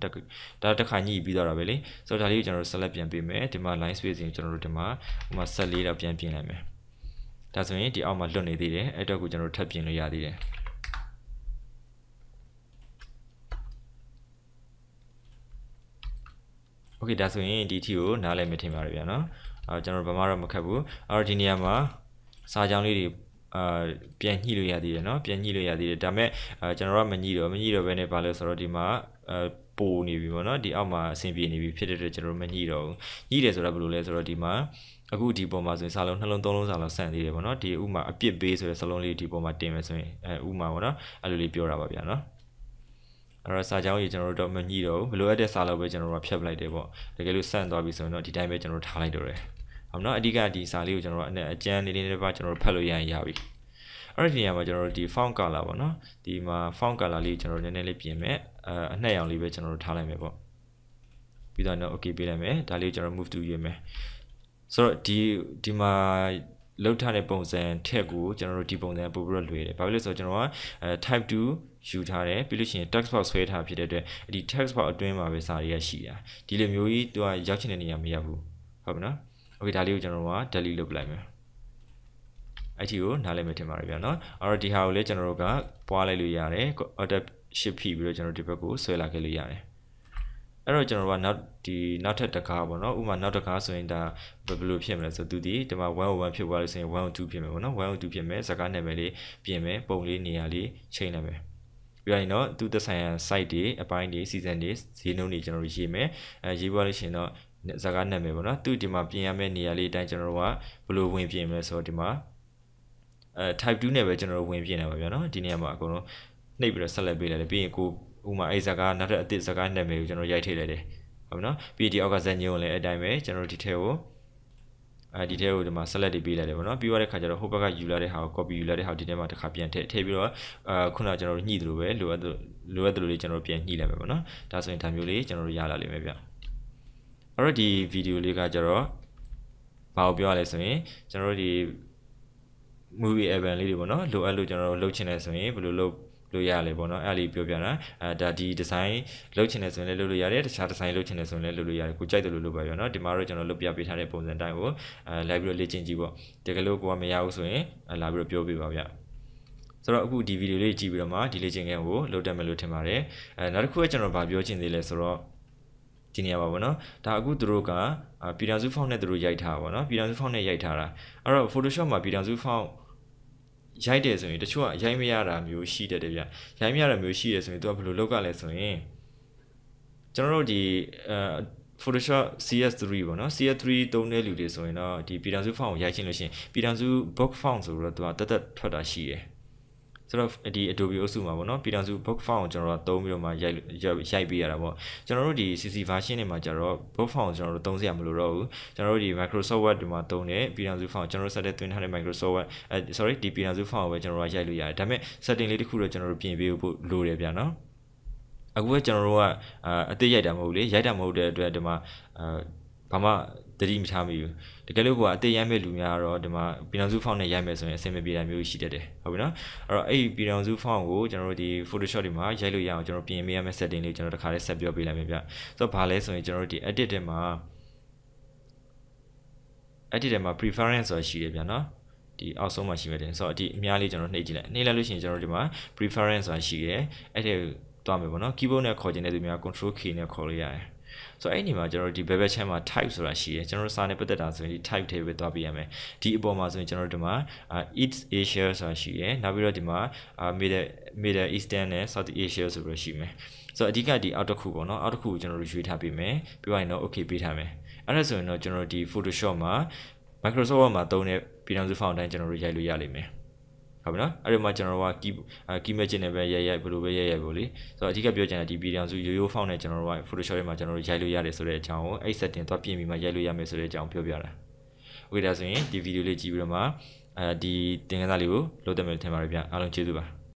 ဒါတစ်ခါညှိပြီးတော့တာပဲလေဆိုတော့ဒါလေးကိုကျွန်တော်တို့ select ပြန်ပေးမယ်ဒီမှာ line spacing ကျွန်တော်တို့ဒီမှာဥမာ14တော့ပြန်ပြင်လိုက်မယ်ဒါဆိုရင်ဒီအောက်မှာလွတ်နေသေးတယ်အဲ့တော့ကိုကျွန်တော်တို့ထပ်ပြင်လို့ရသေးတယ်โอเคဒါဆိုရင်ဒီ ठी ကိုနားလည်မထင်ပါဘူးဗျာเนาะအဲကျွန်တော်တို့ဘာမှတော့မခက်ဘူးအဲ့တော့ဒီနေရာမှာစာကြောင်းလေးတွေအာပြန်ညှိလို့ရသေးတယ်เนาะပြန်ညှိလို့ရသေးတယ်ဒါပေမဲ့ကျွန်တော်ကမညှိတော့မညှိတော့ဘဲနဲ့ဘာလဲဆိုတော့ဒီမှာအာပိုနေပြီပေါ့เนาะဒီအောက်မှာအဆင်ပြေနေပြီဖြစ်တဲ့အတွက်ကျွန်တော်မညှိတော့ဘူးညှိတယ်ဆိုတာဘယ်လိုလဲဆိုတော့ဒီမှာအခုဒီပုံမှာဆိုရင်စာလုံးနှလုံးသုံးလုံးစာလုံးဆန့်သေးတယ်ပေါ့เนาะဒီဥမာအပြစ်ပေးဆိုတဲ့စာလုံးလေးဒီပုံမှာတင်မယ်ဆိုရင်အဲဥမာပေါ့เนาะအဲ့လိုလေးပြောတာပါဗျာเนาะအဲ့တော့စာကြောင်းကြီးကျွန်တော်တို့တော့မညှိတော့ဘူးမလိုအပ်တဲ့စာလုံးပဲကျွန်တော်တို့ကဖြတ်ပလိုက်တယ်ပေါ့တကယ်လို့ဆန့်သွားပြီဆိုရင်တော့ဒီတိုင်းပဲကျွန်တော်တို့ထားလိုက်တော့တယ်ဟုတ်နော်အဓိကဒီစာလေးကိုကျွန်တော်တို့အကြမ်းလေးလေးတစ်ပါးကျွန်တော်တို့ဖတ်လို့ရရင်ရပြီအဲ့ဒီနေရာမှာကျွန်တော်တို့ဒီ font color ပေါ့နော်ဒီမှာ font color လေးကျွန်တော်တို့နည်းနည်းလေးပြင်မယ်အအနှက်ရောင်လေးပဲကျွန်တော်တို့ထားလိုက်မယ်ပေါ့ပြီးတော့တော့ okay ပေးလိုက်မယ်ဒါလေးကိုကျွန်တော် move to ရွေးမယ်ဆိုတော့ဒီဒီမှာလောက်ထားတဲ့ပုံစံထက်ကိုကျွန်တော်တို့ဒီပုံစံပို့ပြီးတော့လွယ်တယ်ဘာဖြစ်လို့ဆိုတော့ကျွန်တော်ကအဲ type 2ယူထားတယ်ပြီးလို့ရှိရင် text box ဆွဲထားဖြစ်တဲ့အတွက်ဒီ text box အတွင်းမှာပဲစာတွေကရှိတာဒီလိုမျိုးကြီးသူကရောက်ချင်တဲ့နေရာမရောက်ဘူးဟုတ်ပြီနော် okay ဒါလေးကိုကျွန်တော်တို့က delete လုပ်ပလိုက်မယ်အဲ့ဒီကိုနားလည်မယ်ထင်ပါတယ်ဗျာနော်အဲ့တော့ဒီဟာကိုလည်းကျွန်တော်တို့ကပွားလိုက်လို့ရတယ် order ship ဖြီးပြီးတော့ကျွန်တော်ဒီဘက်ကိုဆွဲလာခဲ့လို့ရတယ်အဲ့တော့ကျွန်တော်တို့ကနောက်ဒီနောက်ထပ်တကားပေါ့နော်ဥမာနောက်တကားဆိုရင်ဒါဘယ်လိုဖြစ်မလဲဆိုသူဒီဒီမှာ101ဖြစ်သွားလို့ဆိုရင်102ဖြစ်မယ်ပေါ့နော်102ဖြစ်မယ်စကားနာမည်လေးပြင်မယ်ပုံလေးနေရာလေးချိန်လိုက်မယ်ပြီးရင်တော့သူသက်ဆိုင်ရာ site တွေအပိုင်းတွေ season တွေဈေးနှုန်းတွေကျွန်တော်တို့ရေးမယ်အဲရေးပွားလို့ရှိရင်တော့ဇာကားနာမည်ပေါ့နော်သူဒီမှာပြင်ရမယ့်နေရာလေးအတိုင်းကျွန်တော်တို့ကဘယ်လိုဝင်ပြင်မလဲဆိုတော့ဒီမှာအဲ type 2နဲ့ပဲကျွန်တော်တို့ဝင်ပြင်တာပါဗျာနော်ဒီနေရာမှာအကုန်လုံးနှိပ်ပြီးတော့ဆက်လက်ပေးလိုက်တယ်ပြီးရင်ကိုဥမာအဲဇာကားနောက်ထပ်အသစ်ဇာကားနာမည်ကိုကျွန်တော်ရိုက်ထည့်လိုက်တယ်ဟုတ်နော်ပြီးဒီအောက်ကဇာညုံလည်းအတိုင်းပဲကျွန်တော်တို့ဒီထဲကိုအဲဒီထဲကိုဒီမှာ select တွေပေးလိုက်တယ်ဗောနော်ပြီးသွားတဲ့ခါကျတော့ဟိုဘက်ကယူလာတဲ့ဟာကို copy ယူလာတဲ့ဟာဒီထဲမှာတစ်ခါပြန်ထည့်ထည့်ပြီးတော့အာခုနကကျွန်တော်တို့ညှိသလိုပဲလိုအပ်လိုအပ်သလိုလေးကျွန်တော်တို့ပြန်ညှိလိုက်မယ်ဗောနော်ဒါဆိုရင်ဒါမျိုးလေးကျွန်တော်တို့ရလာလိမ့်မယ်ဗျအဲ့တော့ဒီဗီဒီယိုလေးကကျတော့ဘာကိုပြောရလဲဆိုရင်ကျွန်တော်တို့ဒီ movie event လေးတွေပေါ့နော်လိုအပ်လို့ကျွန်တော်တို့လုပ်ချင်တယ်ဆိုရင်ဘယ်လိုလုပ်လို့ရလေပေါ့နော်အဲ့လေးပြောပြတာအဲဒါဒီ design လုပ်ချင်တယ်ဆိုရင်လည်းလုပ်လို့ရတယ်တခြား design လုပ်ချင်တယ်ဆိုရင်လည်းလုပ်လို့ရတယ်ကိုကြိုက်တယ်လို့လုပ်ပါရောနော်ဒီမှာတော့ကျွန်တော်လုပ်ပြပေးထားတဲ့ပုံစံတိုင်းကိုအဲလာပြီးတော့လေ့ကျင့်ကြည့်ပေါ့တကယ်လို့ကိုကမရဘူးဆိုရင်လာပြီးတော့ပြောပေးပါဗျဆိုတော့အခုဒီဗီဒီယိုလေးကြည့်ပြီးတော့မှဒီလေ့ကျင့်ခန်းကိုလုပ်တတ်မယ်လို့ထင်ပါတယ်အဲနောက်တစ်ခုကကျွန်တော်ဗာပြောချင်သေးလဲဆိုတော့ဒီနေရာပါဗောနော်ဒါအခုသူတို့ကပြည်တံစုဖောင့်နဲ့သူတို့ရိုက်ထားပါဗောနော်ပြည်တံစုဖောင့်နဲ့ရိုက်ထားတာအဲ့တော့ Photoshop မှာပြည်တံစုဖောင့်ရိုက်တယ်ဆိုရင်တချို့ကရိုက်မရတာမျိုးရှိတတ်တယ်ဗျရိုက်မရတာမျိုးရှိတယ်ဆိုရင်သူကဘယ်လိုလုပ်ကြလဲဆိုရင်ကျွန်တော်တို့ဒီအဲ Photoshop CS3 ပေါ့နော် CS3 သုံးတဲ့လူတွေဆိုရင်တော့ဒီပြည်တံစု font ကိုရိုက်ချင်းလို့ရှိရင်ပြည်တံစု book font ဆိုတော့သူကတက်တက်ထွက်တာရှိတယ်ဆိုတော့ဒီ Adobe အုပ်စုမှာပေါ့နော်ပြည်တော်စု book font ကိုကျွန်တော်တို့သုံးပြီးတော့မှရိုက်ရိုက်ပေးရတာပေါ့ကျွန်တော်တို့ဒီ CC version တွေမှာကျတော့ book font ကိုကျွန်တော်တို့သုံးစရာမလိုတော့ဘူးကျွန်တော်တို့ဒီ Microsoft Word ဒီမှာသုံးတယ်ပြည်တော်စု font ကျွန်တော်တို့ set တဲ့ twin ထားတဲ့ Microsoft Word sorry ဒီပြည်တော်စု font ကိုပဲကျွန်တော်တို့ရိုက်လို့ရတယ်ဒါပေမဲ့ setting လေးတစ်ခုတော့ကျွန်တော်တို့ပြင်ပေးဖို့လိုတယ်ဗျာနော်အခုကကျွန်တော်တို့ကအအသေးရိုက်တာမဟုတ်လေရိုက်တာမဟုတ်တဲ့အတွက်ဒီမှာအာဘာမှတတိမထားမိဘူးတကယ်လို့ကအသေးရိုက်မဲ့လူများကတော့ဒီမှာပြည်တော်စုဖောင့်နဲ့ရိုက်မဲ့ဆိုရင်အဆင်မပြေတာမျိုးရှိတတ်တယ်ဟုတ်ပြီနော်အဲ့တော့အဲ့ဒီပြည်တော်စုဖောင့်ကိုကျွန်တော်တို့ဒီ Photoshop တွေမှာရိုက်လို့ရအောင်ကျွန်တော်ပြင်ပေးရမယ့် setting လေးကိုကျွန်တော်တခါလေးဆက်ပြောပေးလိုက်မယ်ဗျဆိုတော့ဘာလဲဆိုရင်ကျွန်တော်တို့ဒီ edit ထဲမှာ edit ထဲမှာ preference ဆိုတာရှိတယ်ဗျနော်ဒီအောက်ဆုံးမှာရှိပါတယ်ဆိုတော့ဒီအများလေးကျွန်တော်နှိပ်ကြည့်လိုက်နှိပ်လိုက်လို့ရှိရင်ကျွန်တော်ဒီမှာ preference ဆိုတာရှိတယ်အဲ့ဒီသွားမယ်ပေါ့နော် keyboard နဲ့ခေါ်ခြင်းတဲ့သူများ control key နဲ့ခေါ်လို့ရတယ်ဆိုတော့အဲ့ဒီမှာကျွန်တော်ဒီ bebel chain မှာ type ဆိုတာရှိတယ်ကျွန်တော်စာနဲ့ပတ်သက်တာဆိုရင်ဒီ type ထဲပဲသွားပြရမယ်ဒီအပေါ်မှာဆိုရင်ကျွန်တော်ဒီမှာ east asia ဆိုတာရှိတယ်နောက်ပြီးတော့ဒီမှာ middle middle eastern နဲ့ south asia ဆိုပြီးတော့ရှိမယ်ဆိုတော့အဓိကဒီအောက်တစ်ခုပေါ့နော်အောက်တစ်ခုကိုကျွန်တော်တို့ရွေးထားပေးမယ်ပြီးရင်တော့ okay ပေးထားမယ်အဲ့ဒါဆိုရင်တော့ကျွန်တော်ဒီ Photoshop မှာ Microsoft Word မှာသုံးတဲ့ပြည်ထောင်စု font အတိုင်းကျွန်တော်တို့ရိုက်လို့ရလိမ့်မယ်ဟုတ်ပြီနော်အဲ့ဒီမှာကျွန်တော်တို့က key key matching နဲ့ပဲရိုက်ရိုက်ဘယ်လိုပဲရိုက်ရိုက်ပေါ့လေဆိုတော့အဓိကပြောချင်တာဒီ video စုရိုးရိုး font နဲ့ကျွန်တော်တို့က Photoshop ထဲမှာကျွန်တော်တို့ရိုက်လို့ရတယ်ဆိုတဲ့အကြောင်းကိုအဲ့ setting သွားပြင်ပြီးမှရိုက်လို့ရမယ်ဆိုတဲ့အကြောင်းပြောပြတာโอเคဒါဆိုရင်ဒီ video လေးကြည့်ပြီးတော့မှအဲဒီသင်ခန်းစာလေးကိုလုပ်တယ်မယ်ထင်ပါတယ်ဗျအားလုံးကျေးဇူးပါ